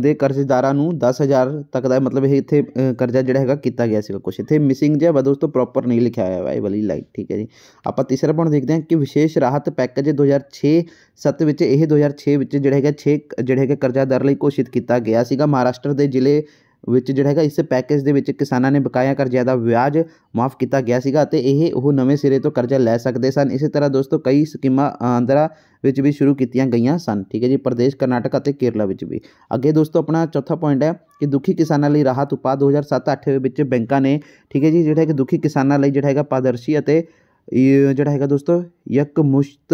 ਦੇ ਕਰਜ਼ਦਾਰਾਂ ਨੂੰ 10000 ਤੱਕ ਦਾ ਮਤਲਬ ਇਹ ਇੱਥੇ ਕਰਜ਼ਾ ਜਿਹੜਾ ਹੈਗਾ ਕੀਤਾ ਗਿਆ ਸੀਗਾ ਕੁਛ ਇੱਥੇ ਮਿਸਿੰਗ ਜਿਹਾ ਵਾ ਦੋਸਤੋ ਪ੍ਰੋਪਰ ਨਹੀਂ ਲਿਖਿਆ ਹੋਇਆ ਵਾ ਇਹ ਵਾਲੀ ਲਾਈਨ ਠੀਕ ਹੈ ਜੀ ਆਪਾਂ ਤੀਸਰਾ ਪੁਆਇੰਟ ਦੇਖਦੇ ਹਾਂ ਕਿ ਵਿਸ਼ੇਸ਼ ਰਾਹਤ ਪੈਕੇਜ 2006 7 ਵਿੱਚ ਇਹ 2006 ਵਿੱਚ ਜਿਹੜਾ ਹੈਗਾ 6 ਜਿਹੜਾ ਹੈਗਾ ਕਰਜ਼ਾਦਾਰ ਲਈ ਘੋਸ਼ਿਤ ਕੀਤਾ ਗਿਆ ਸੀਗਾ ਮਹਾਰਾਸ਼ਟਰ ਦੇ ਜ਼ਿਲ੍ਹੇ ਵਿੱਚ ਜਿਹੜਾ ਹੈਗਾ ਇਸ ਪੈਕੇਜ ਦੇ ਵਿੱਚ ਕਿਸਾਨਾਂ ਨੇ ਬਕਾਇਆ ਕਰਜ਼ਾ ਦਾ ਵਿਆਜ ਮਾਫ ਕੀਤਾ ਗਿਆ ਸੀਗਾ ਅਤੇ ਇਹ ਉਹ ਨਵੇਂ ਸਿਰੇ ਤੋਂ ਕਰਜ਼ਾ ਲੈ ਸਕਦੇ ਸਨ ਇਸੇ ਤਰ੍ਹਾਂ ਦੋਸਤੋ ਕਈ ਸਕੀਮਾਂ ਆਂਧਰਾ ਵਿੱਚ ਵੀ ਸ਼ੁਰੂ ਕੀਤੀਆਂ ਗਈਆਂ ਸਨ ਠੀਕ ਹੈ ਜੀ ਪ੍ਰਦੇਸ਼ ਕਰਨਾਟਕ ਅਤੇ ਕੇਰਲਾ ਵਿੱਚ ਵੀ ਅੱਗੇ ਦੋਸਤੋ ਆਪਣਾ ਚੌਥਾ ਪੁਆਇੰਟ ਹੈ ਕਿ ਦੁਖੀ ਕਿਸਾਨਾਂ ਲਈ ਰਾਹਤ ਉਪਾਅ 2007-8 ਵਿੱਚ ਬੈਂਕਾਂ ਨੇ ਠੀਕ ਹੈ ਜੀ ਜਿਹੜਾ ਹੈ ਕਿ ਦੁਖੀ ਕਿਸਾਨਾਂ ਲਈ ਜਿਹੜਾ ਹੈਗਾ ਪਾਦਰਸ਼ੀ ਅਤੇ ਇਹ ਜਿਹੜਾ ਹੈਗਾ ਦੋਸਤੋ ਮੁਸ਼ਤ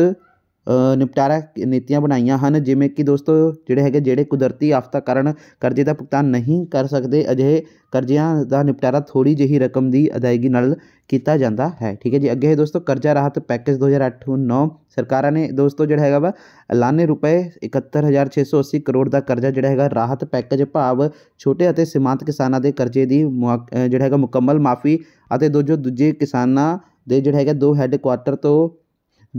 ਨਿਪਟਾਰਾ ਨੀਤੀਆਂ ਬਣਾਈਆਂ ਹਨ ਜਿਵੇਂ ਕਿ ਦੋਸਤੋ ਜਿਹੜੇ ਹੈਗੇ ਜਿਹੜੇ ਕੁਦਰਤੀ ਆਫਤਾਂ ਕਾਰਨ ਕਰਜ਼ੇ ਦਾ ਭੁਗਤਾਨ ਨਹੀਂ ਕਰ ਸਕਦੇ ਅਜਿਹੇ ਕਰਜ਼ਿਆਂ ਦਾ ਨਿਪਟਾਰਾ ਥੋੜੀ ਜਿਹੀ ਰਕਮ ਦੀ ਅਦਾਇਗੀ ਨਾਲ ਕੀਤਾ ਜਾਂਦਾ ਹੈ ਠੀਕ ਹੈ ਜੀ ਅੱਗੇ ਹੈ ਦੋਸਤੋ ਕਰਜ਼ਾ ਰਾਹਤ ਪੈਕੇਜ 2008 ਹਜ਼ਾਰ ਸਰਕਾਰਾਂ ਨੇ ਦੋਸਤੋ ਜਿਹੜਾ ਹੈਗਾ ਵਾ ਐਲਾਨੇ ਰੁਪਏ 71680 ਕਰੋੜ ਦਾ ਕਰਜ਼ਾ ਜਿਹੜਾ ਹੈਗਾ ਰਾਹਤ ਪੈਕੇਜ ਭਾਵ ਛੋਟੇ ਅਤੇ ਸੀਮਾਂਤ ਕਿਸਾਨਾਂ ਦੇ ਕਰਜ਼ੇ ਦੀ ਜਿਹੜਾ ਹੈਗਾ ਮੁਕੰਮਲ ਮਾਫੀ ਅਤੇ ਦੋ ਜੋ ਦੂਜੇ ਕਿਸਾਨਾਂ ਦੇ ਜਿਹੜਾ ਹੈਗਾ ਦੋ ਹੈੱਡ ਕੁਆਟਰ ਤੋਂ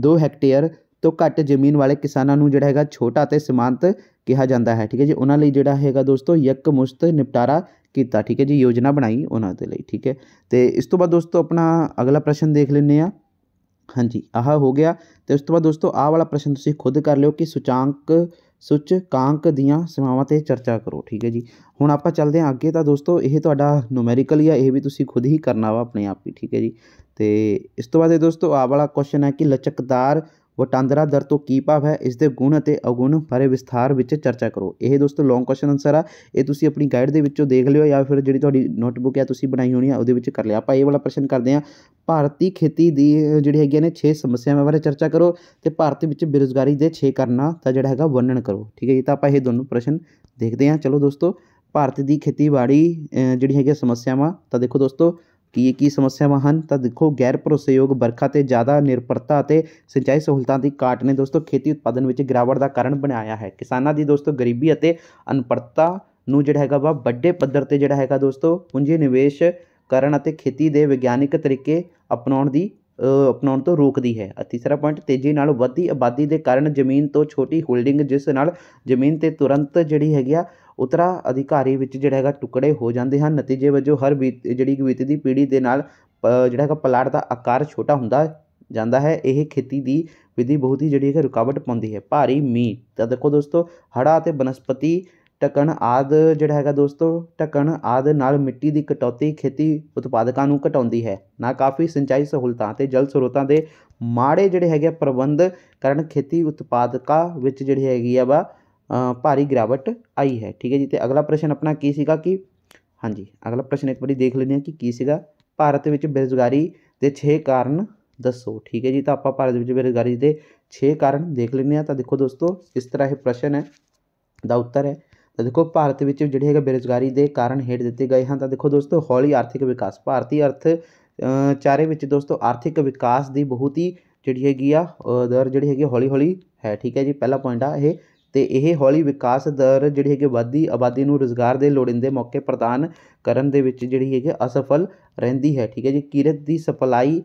2 ਹੈਕਟੇਅਰ ਤੋਂ ਘੱਟ ਜ਼ਮੀਨ ਵਾਲੇ ਕਿਸਾਨਾਂ ਨੂੰ ਜਿਹੜਾ ਹੈਗਾ ਛੋਟਾ ਤੇ ਸਮਾਨਤ ਕਿਹਾ ਜਾਂਦਾ ਹੈ ਠੀਕ ਹੈ ਜੀ ਉਹਨਾਂ ਲਈ ਜਿਹੜਾ ਹੈਗਾ ਦੋਸਤੋ ਇੱਕ ਮੁਸ਼ਤ ਨਿਪਟਾਰਾ ਕੀਤਾ ਠੀਕ ਹੈ ਜੀ ਯੋਜਨਾ ਬਣਾਈ ਉਹਨਾਂ ਦੇ ਲਈ ਠੀਕ ਹੈ ਤੇ ਇਸ ਤੋਂ ਬਾਅਦ ਦੋਸਤੋ ਆਪਣਾ ਅਗਲਾ ਪ੍ਰਸ਼ਨ ਦੇਖ ਲੈਂਦੇ ਆ ਹਾਂਜੀ ਆਹ ਹੋ ਗਿਆ ਤੇ ਉਸ ਤੋਂ ਬਾਅਦ ਦੋਸਤੋ ਆਹ ਵਾਲਾ ਪ੍ਰਸ਼ਨ ਤੁਸੀਂ ਖੁਦ ਕਰ ਲਿਓ ਕਿ ਸੁਚ ਕਾਂਕ ਦੀਆਂ ਸਮਾਵਾਂ ਤੇ ਚਰਚਾ ਕਰੋ ਠੀਕ ਹੈ ਜੀ ਹੁਣ ਆਪਾਂ ਚੱਲਦੇ ਹਾਂ ਅੱਗੇ ਤਾਂ ਦੋਸਤੋ ਇਹ ਤੁਹਾਡਾ ਨੂਮੈਰੀਕਲ ਹੀ ਆ ਇਹ ਵੀ ਤੁਸੀਂ ਖੁਦ ਹੀ ਕਰਨਾ ਵਾ ਆਪਣੇ ਆਪ ਹੀ ਠੀਕ ਹੈ ਜੀ ਤੇ ਇਸ ਤੋਂ ਬਾਅਦ ਇਹ ਦੋਸਤੋ ਆਹ ਵਾਲਾ ਕੁਐਸਚਨ ਹੈ ਕਿ ਲਚਕਦਾਰ ਵਟਾਂਦਰਾ ਦਰ ਤੋਂ ਕੀ ਭਾਵ ਹੈ ਇਸ ਦੇ ਗੁਣ ਅਤੇ ਅਗੁਣ ਬਾਰੇ ਵਿਸਥਾਰ ਵਿੱਚ ਚਰਚਾ ਕਰੋ ਇਹ ਦੋਸਤੋ ਲੌਂਗ ਕੁਐਸਚਨ ਆਨਸਰ ਆ ਇਹ ਤੁਸੀਂ ਆਪਣੀ ਗਾਈਡ ਦੇ ਵਿੱਚੋਂ ਦੇਖ ਲਿਓ ਜਾਂ ਫਿਰ ਜਿਹੜੀ ਤੁਹਾਡੀ ਨੋਟਬੁੱਕ ਹੈ ਤੁਸੀਂ ਬਣਾਈ ਹੋਣੀ ਆ ਉਹਦੇ ਵਿੱਚ ਕਰ ਲਿਆ ਆਪਾਂ ਇਹ ਵਾਲਾ ਪ੍ਰਸ਼ਨ ਕਰਦੇ ਆ ਭਾਰਤੀ ਖੇਤੀ ਦੀ ਜਿਹੜੀ ਹੈਗੀ ਨੇ 6 ਸਮੱਸਿਆਵਾਂ ਬਾਰੇ ਚਰਚਾ ਕਰੋ ਤੇ ਭਾਰਤ ਵਿੱਚ ਬੇਰੋਜ਼ਗਾਰੀ ਦੇ 6 ਕਾਰਨਾਂ ਤਾਂ ਜਿਹੜਾ ਹੈਗਾ ਵਰਣਨ ਕਰੋ ਠੀਕ ਹੈ ਜੀ ਤਾਂ ਆਪਾਂ ਇਹ ਦੋਨੋਂ ਪ੍ਰਸ਼ਨ ਦੇਖਦੇ ਆ ਚਲੋ ਦੋਸਤੋ ਭਾਰਤ ਦੀ ਖੇਤੀਬਾੜੀ ਜਿਹੜੀ ਹੈਗੀ ਸਮੱਸਿਆਵਾਂ ਤਾਂ ਦੇਖੋ ਦੋਸਤੋ ਕੀ ਕੀ ਸਮੱਸਿਆਵਾਂ ਹਨ ਤਾਂ ਦੇਖੋ ਗੈਰ ਭਰੋਸੇਯੋਗ ਵਰਖਾ ਤੇ ਜ਼ਿਆਦਾ ਨਿਰਪਰਤਾ ਤੇ ਸਿੰਚਾਈ ਸਹੂਲਤਾਂ ਦੀ ਘਾਟ ਨੇ ਦੋਸਤੋ ਖੇਤੀ ਉਤਪਾਦਨ ਵਿੱਚ ਗਿਰਾਵਟ ਦਾ ਕਾਰਨ ਬਣਾਇਆ ਹੈ ਕਿਸਾਨਾਂ ਦੀ ਦੋਸਤੋ ਗਰੀਬੀ ਅਤੇ ਅਨਪੜਤਾ ਨੂੰ ਜਿਹੜਾ ਹੈਗਾ ਵਾ ਵੱਡੇ ਪੱਧਰ ਤੇ ਜਿਹੜਾ ਹੈਗਾ ਦੋਸਤੋ ਪੂੰਜੀ ਨਿਵੇਸ਼ ਕਰਨ ਅਤੇ ਖੇਤੀ ਦੇ ਵਿਗਿਆਨਿਕ ਤਰੀਕੇ ਅਪਣਾਉਣ ਦੀ ਅਪਣਾਉਣ ਤੋਂ ਰੋਕਦੀ ਹੈ ਤੀਸਰਾ ਪੁਆਇੰਟ ਤੇਜ਼ੀ ਨਾਲ ਵੱਧਦੀ ਆਬਾਦੀ ਦੇ ਕਾਰਨ ਜ਼ਮੀਨ ਤੋਂ ਛੋਟੀ ਹੋਲਡਿੰਗ ਜਿਸ ਨਾਲ ਜ਼ਮੀਨ ਤੇ ਤੁਰੰਤ ਜਿਹੜੀ ਹੈਗੀ ਆ ਉਤਰਾ ਅਧਿਕਾਰੀ ਵਿੱਚ ਜਿਹੜਾ ਹੈਗਾ ਟੁਕੜੇ ਹੋ ਜਾਂਦੇ ਹਨ ਨਤੀਜੇ ਵਜੋਂ ਹਰ ਬੀਤ ਜਿਹੜੀ ਦੀ ਪੀੜ੍ਹੀ ਦੇ ਨਾਲ ਜਿਹੜਾ ਹੈਗਾ ਪਲਾਟ ਦਾ ਆਕਾਰ ਛੋਟਾ ਹੁੰਦਾ ਜਾਂਦਾ ਹੈ ਇਹ ਖੇਤੀ ਦੀ ਵਿਧੀ ਬਹੁਤ ਹੀ ਜਿਹੜੀ ਹੈ ਰੁਕਾਵਟ ਪਾਉਂਦੀ ਹੈ ਭਾਰੀ ਮੀਂਹ ਤਾਂ ਦੇਖੋ ਦੋਸਤੋ ਹੜਾ ਅਤੇ ਬਨਸਪਤੀ ਢੱਕਣ ਆਦਿ ਜਿਹੜਾ ਹੈਗਾ ਦੋਸਤੋ ਢੱਕਣ ਆਦਿ ਨਾਲ ਮਿੱਟੀ ਦੀ ਕਟੌਤੀ ਖੇਤੀ ਉਤਪਾਦਕਾਂ ਨੂੰ ਘਟਾਉਂਦੀ ਹੈ ਨਾ ਕਾਫੀ ਸਿੰਚਾਈ ਸਹੂਲਤਾਂ ਅਤੇ ਜਲ ਸਰੋਤਾਂ ਦੇ ਮਾੜੇ ਜਿਹੜੇ ਹੈਗੇ ਪ੍ਰਬੰਧ ਕਾਰਨ ਖੇਤੀ ਉਤਪਾਦਕਾਂ ਵਿੱਚ ਜਿਹੜੀ ਹੈਗੀ ਆ ਵਾ ਭਾਰੀ ਗਿਰਾਵਟ ਆਈ ਹੈ ਠੀਕ ਹੈ ਜੀ ਤੇ ਅਗਲਾ ਪ੍ਰਸ਼ਨ ਆਪਣਾ ਕੀ ਸੀਗਾ ਕਿ ਹਾਂਜੀ ਅਗਲਾ ਪ੍ਰਸ਼ਨ ਇੱਕ ਵਾਰੀ ਦੇਖ ਲੈਂਦੇ ਆ ਕਿ ਕੀ ਸੀਗਾ ਭਾਰਤ ਵਿੱਚ ਬੇਰੋਜ਼ਗਾਰੀ ਦੇ 6 ਕਾਰਨ ਦੱਸੋ ਠੀਕ ਹੈ ਜੀ ਤਾਂ ਆਪਾਂ ਭਾਰਤ ਵਿੱਚ ਬੇਰੋਜ਼ਗਾਰੀ ਦੇ 6 ਕਾਰਨ ਦੇਖ ਲੈਂਦੇ ਆ ਤਾਂ ਦੇਖੋ ਦੋਸਤੋ ਇਸ ਤਰ੍ਹਾਂ ਇਹ ਪ੍ਰਸ਼ਨ ਹੈ ਦਾ ਉੱਤਰ ਹੈ ਤਾਂ ਦੇਖੋ ਭਾਰਤ ਵਿੱਚ ਜਿਹੜੇ ਹੈਗੇ ਬੇਰੁਜ਼ਗਾਰੀ ਦੇ ਕਾਰਨ ਹੇਠ ਦਿੱਤੇ ਗਏ ਹਨ ਤਾਂ ਦੇਖੋ ਦੋਸਤੋ ਹੌਲੀ ਆਰਥਿਕ ਵਿਕਾਸ ਭਾਰਤੀ ਅਰਥ ਚਾਰੇ ਵਿੱਚ ਦੋਸਤੋ ਆਰਥਿਕ ਵਿਕਾਸ ਦੀ ਬਹੁਤ ਹੀ ਜਿਹੜੀ ਹੈਗੀ ਆ ਦਰ ਜਿਹੜੀ ਹੈਗੀ ਹੌਲੀ ਹੌਲੀ ਹੈ ਠੀਕ ਹੈ ਜੀ ਪਹਿਲਾ ਪੁਆਇੰਟ ਆ ਇਹ ਤੇ ਇਹ ਹੌਲੀ ਵਿਕਾਸ ਦਰ ਜਿਹੜੀ ਹੈਗੀ ਵਧਦੀ ਆਬਾਦੀ ਨੂੰ ਰੋਜ਼ਗਾਰ ਦੇ ਲੋੜਿੰਦੇ ਮੌਕੇ ਪ੍ਰਦਾਨ ਕਰਨ ਦੇ ਵਿੱਚ ਜਿਹੜੀ ਹੈਗੀ ਅਸਫਲ ਰਹਿੰਦੀ ਹੈ ਠੀਕ ਹੈ ਜੀ ਕਿਰਤ ਦੀ ਸਪਲਾਈ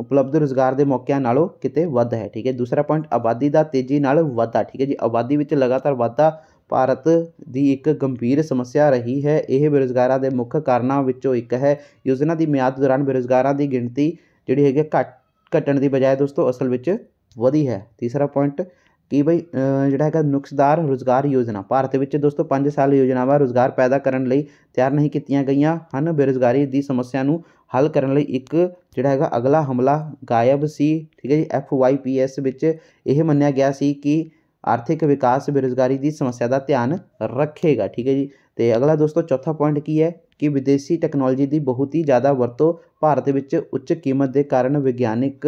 ਉਪਲਬਧ ਰੋਜ਼ਗਾਰ ਦੇ ਮੌਕਿਆਂ ਨਾਲੋਂ ਕਿਤੇ ਵੱਧ ਹੈ ਠੀਕ ਹੈ ਦੂਸਰਾ ਪੁਆਇੰਟ ਆਬਾਦੀ ਦਾ ਤੇਜ਼ੀ ਨਾਲ ਵਾਧਾ ਠੀਕ ਹੈ ਜੀ ਆਬਾਦੀ ਵਿੱਚ ਲਗਾਤਾਰ ਵਾਧਾ ਭਾਰਤ ਦੀ ਇੱਕ ਗੰਭੀਰ ਸਮੱਸਿਆ ਰਹੀ ਹੈ ਇਹ ਬੇਰੁਜ਼ਗਾਰਾਂ ਦੇ ਮੁੱਖ ਕਾਰਨਾਂ ਵਿੱਚੋਂ ਇੱਕ ਹੈ ਯੋਜਨਾ ਦੀ ਮਿਆਦ ਦੌਰਾਨ ਬੇਰੁਜ਼ਗਾਰਾਂ ਦੀ ਗਿਣਤੀ ਜਿਹੜੀ ਹੈਗੀ ਘਟਣ ਦੀ ਬਜਾਏ ਦੋਸਤੋ ਅਸਲ ਵਿੱਚ ਵਧੀ ਹੈ ਤੀਸਰਾ ਪੁਆਇੰਟ ਕਿ ਭਾਈ ਜਿਹੜਾ ਹੈਗਾ ਨੁਕਸਦਾਰ ਰੋਜ਼ਗਾਰ ਯੋਜਨਾ ਭਾਰਤ ਵਿੱਚ ਦੋਸਤੋ 5 ਸਾਲ ਯੋਜਨਾਵਾਂ ਰੋਜ਼ਗਾਰ ਪੈਦਾ ਕਰਨ ਲਈ ਤਿਆਰ ਨਹੀਂ ਕੀਤੀਆਂ ਗਈਆਂ ਹਨ ਬੇਰੋਜ਼ਗਾਰੀ ਦੀ ਸਮੱਸਿਆ ਨੂੰ ਹੱਲ ਕਰਨ ਲਈ ਇੱਕ ਜਿਹੜਾ ਹੈਗਾ ਅਗਲਾ ਹਮਲਾ ਗਾਇਬ ਸੀ ਠੀਕ ਹੈ ਜੀ ਐਫ ਵਾਈ ਪੀ ਐਸ ਵਿੱਚ ਇਹ ਮੰਨਿਆ ਗਿਆ ਸੀ ਕਿ ਆਰਥਿਕ ਵਿਕਾਸ ਬੇਰੋਜ਼ਗਾਰੀ ਦੀ ਸਮੱਸਿਆ ਦਾ ਧਿਆਨ ਰੱਖੇਗਾ ਠੀਕ ਹੈ ਜੀ ਤੇ ਅਗਲਾ ਦੋਸਤੋ ਚੌਥਾ ਪੁਆਇੰਟ ਕੀ ਹੈ ਕਿ ਵਿਦੇਸ਼ੀ ਟੈਕਨੋਲੋਜੀ ਦੀ ਬਹੁਤ ਹੀ ਜ਼ਿਆਦਾ ਵਰਤੋਂ ਭਾਰਤ ਵਿੱਚ ਉੱਚ ਕੀਮਤ ਦੇ ਕਾਰਨ ਵਿਗਿਆਨਿਕ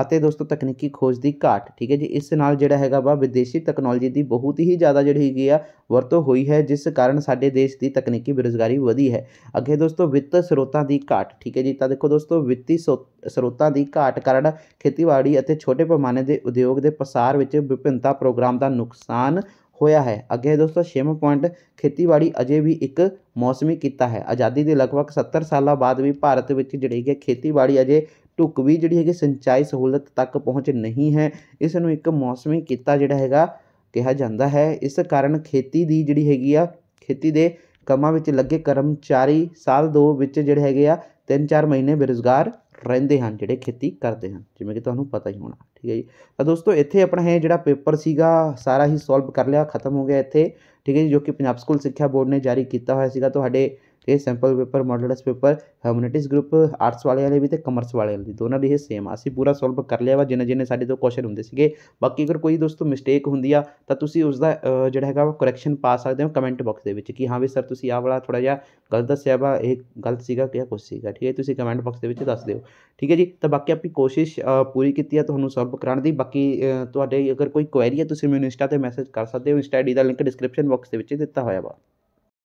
ਅਤੇ ਦੋਸਤੋ ਤਕਨੀਕੀ ਖੋਜ ਦੀ ਘਾਟ ਠੀਕ ਹੈ ਜੀ ਇਸ ਨਾਲ ਜਿਹੜਾ ਹੈਗਾ ਵਾ ਵਿਦੇਸ਼ੀ ਟੈਕਨੋਲੋਜੀ ਦੀ ਬਹੁਤ ਹੀ ਜ਼ਿਆਦਾ ਜਿਹੜੀ ਹੈਗੀ ਆ ਵਰਤੋਂ ਹੋਈ ਹੈ ਜਿਸ ਕਾਰਨ ਸਾਡੇ ਦੇਸ਼ ਦੀ ਤਕਨੀਕੀ ਬੇਰੋਜ਼ਗਾਰੀ ਵਧੀ ਹੈ ਅੱਗੇ ਦੋਸਤੋ ਵਿੱਤ ਸਰੋਤਾਂ ਦੀ ਘਾਟ ਠੀਕ ਹੈ ਜੀ ਤਾਂ ਦੇਖੋ ਦੋਸਤੋ ਵਿੱਤੀ ਸਰੋਤਾਂ ਦੀ ਘਾਟ ਕਾਰਨ ਖੇਤੀਬਾੜੀ ਅਤੇ ਛੋਟੇ ਪੈਮਾਨੇ ਦੇ ਉਦਯੋਗ ਦੇ ਪਸਾਰ ਵਿੱਚ ਵਿਭਿੰਨਤਾ ਪ੍ਰੋਗਰਾਮ ਦਾ ਨੁਕਸਾਨ ਹੋਇਆ ਹੈ ਅੱਗੇ ਦੋਸਤੋ 6ਵਾਂ ਪੁਆਇੰਟ ਖੇਤੀਬਾੜੀ ਅਜੇ ਵੀ ਇੱਕ ਮੌਸਮੀ ਕੀਤਾ ਹੈ ਆਜ਼ਾਦੀ ਦੇ ਲਗਭਗ 70 ਸਾਲਾਂ ਬਾਅਦ ਵੀ ਭਾਰਤ ਵਿੱਚ ਜਿਹੜੀ ਹੈ ਖੇਤੀਬਾੜੀ ਅਜੇ ਢੁਕਵੀ ਵੀ ਜਿਹੜੀ ਹੈਗੀ ਸਿੰਚਾਈ ਸਹੂਲਤ ਤੱਕ ਪਹੁੰਚ ਨਹੀਂ ਹੈ ਇਸ ਨੂੰ ਇੱਕ ਮੌਸਮੀ ਕਿੱਤਾ ਜਿਹੜਾ ਹੈਗਾ ਕਿਹਾ ਜਾਂਦਾ ਹੈ ਇਸ ਕਾਰਨ ਖੇਤੀ ਦੀ ਜਿਹੜੀ ਹੈਗੀ ਆ ਖੇਤੀ ਦੇ ਕੰਮਾਂ ਵਿੱਚ ਲੱਗੇ ਕਰਮਚਾਰੀ ਸਾਲ 2 ਵਿੱਚ ਜਿਹੜੇ ਹੈਗੇ ਆ 3-4 ਮਹੀਨੇ ਬੇਰੁਜ਼ਗਾਰ ਰਹਿੰਦੇ ਹਨ ਜਿਹੜੇ ਖੇਤੀ ਕਰਦੇ ਹਨ ਜਿਵੇਂ ਕਿ ਤੁਹਾਨੂੰ ਪਤਾ ਹੀ ਹੋਣਾ ਠੀਕ ਹੈ ਜੀ ਤਾਂ ਦੋਸਤੋ ਇੱਥੇ ਆਪਣਾ ਹੈ ਜਿਹੜਾ ਪੇਪਰ ਸੀਗਾ ਸਾਰਾ ਹੀ ਸੋਲਵ ਕਰ ਲਿਆ ਖਤਮ ਹੋ ਗਿਆ ਇੱਥੇ ਠੀਕ ਹੈ ਜੀ ਜੋ ਕਿ ਪੰਜਾਬ ਸਕੂਲ ਸਿੱਖਿਆ ਬੋਰਡ ਨੇ ਜਾਰੀ ਕੀਤਾ ਹੋਇਆ ਸੀਗਾ ਤੁਹਾਡੇ ਕਿ sample paper models paper humanities group arts ਵਾਲਿਆਂ ਲਈ ਵੀ ਤੇ ਕਮਰਸ ਵਾਲਿਆਂ ਲਈ ਦੋਨਾਂ ਲਈ ਇਹ ਸੇਮ ਆ ਪੂਰਾ ਸੋਲਵ ਕਰ ਲਿਆ ਵਾ ਜਿੰਨੇ ਜਿੰਨੇ ਸਾਡੇ ਤੋਂ ਕੁਐਸਚਨ ਹੁੰਦੇ ਸੀਗੇ ਬਾਕੀ ਅਗਰ ਕੋਈ ਦੋਸਤੋ ਮਿਸਟੇਕ ਹੁੰਦੀ ਆ ਤਾਂ ਤੁਸੀਂ ਉਸ ਦਾ ਜਿਹੜਾ ਹੈਗਾ ਉਹ ਕਰੈਕਸ਼ਨ ਪਾ ਸਕਦੇ ਹੋ ਕਮੈਂਟ ਬਾਕਸ ਦੇ ਵਿੱਚ ਕਿ ਹਾਂ ਵੀ ਸਰ ਤੁਸੀਂ ਆਹ ਵਾਲਾ ਥੋੜਾ ਜਿਹਾ ਗਲਤ ਦੱਸਿਆ ਵਾ ਇਹ ਗਲਤ ਸੀਗਾ ਕਿ ਕੁਝ ਸੀਗਾ ਠੀਕ ਹੈ ਤੁਸੀਂ ਕਮੈਂਟ ਬਾਕਸ ਦੇ ਵਿੱਚ ਦੱਸ ਦਿਓ ਠੀਕ ਹੈ ਜੀ ਤਾਂ ਬਾਕੀ ਆਪਣੀ ਕੋਸ਼ਿਸ਼ ਪੂਰੀ ਕੀਤੀ ਆ ਤੁਹਾਨੂੰ ਸੋਲਵ ਕਰਨ ਦੀ ਬਾਕੀ ਤੁਹਾਡੇ ਅਗਰ ਕੋਈ ਕੁਐਰੀ ਹੈ ਤੁਸੀਂ ਮੈਨੂੰ ਇੰਸਟਾ ਤੇ ਮੈਸੇਜ ਕਰ ਸਕਦੇ ਹੋ ਇੰਸਟਾ ਆਈਡੀ ਦਾ ਲਿੰਕ ਡਿਸਕ੍ਰਿਪਸ਼ਨ ਬਾਕਸ ਦੇ ਵਿੱਚ ਦਿੱਤਾ ਹੋਇਆ ਵਾ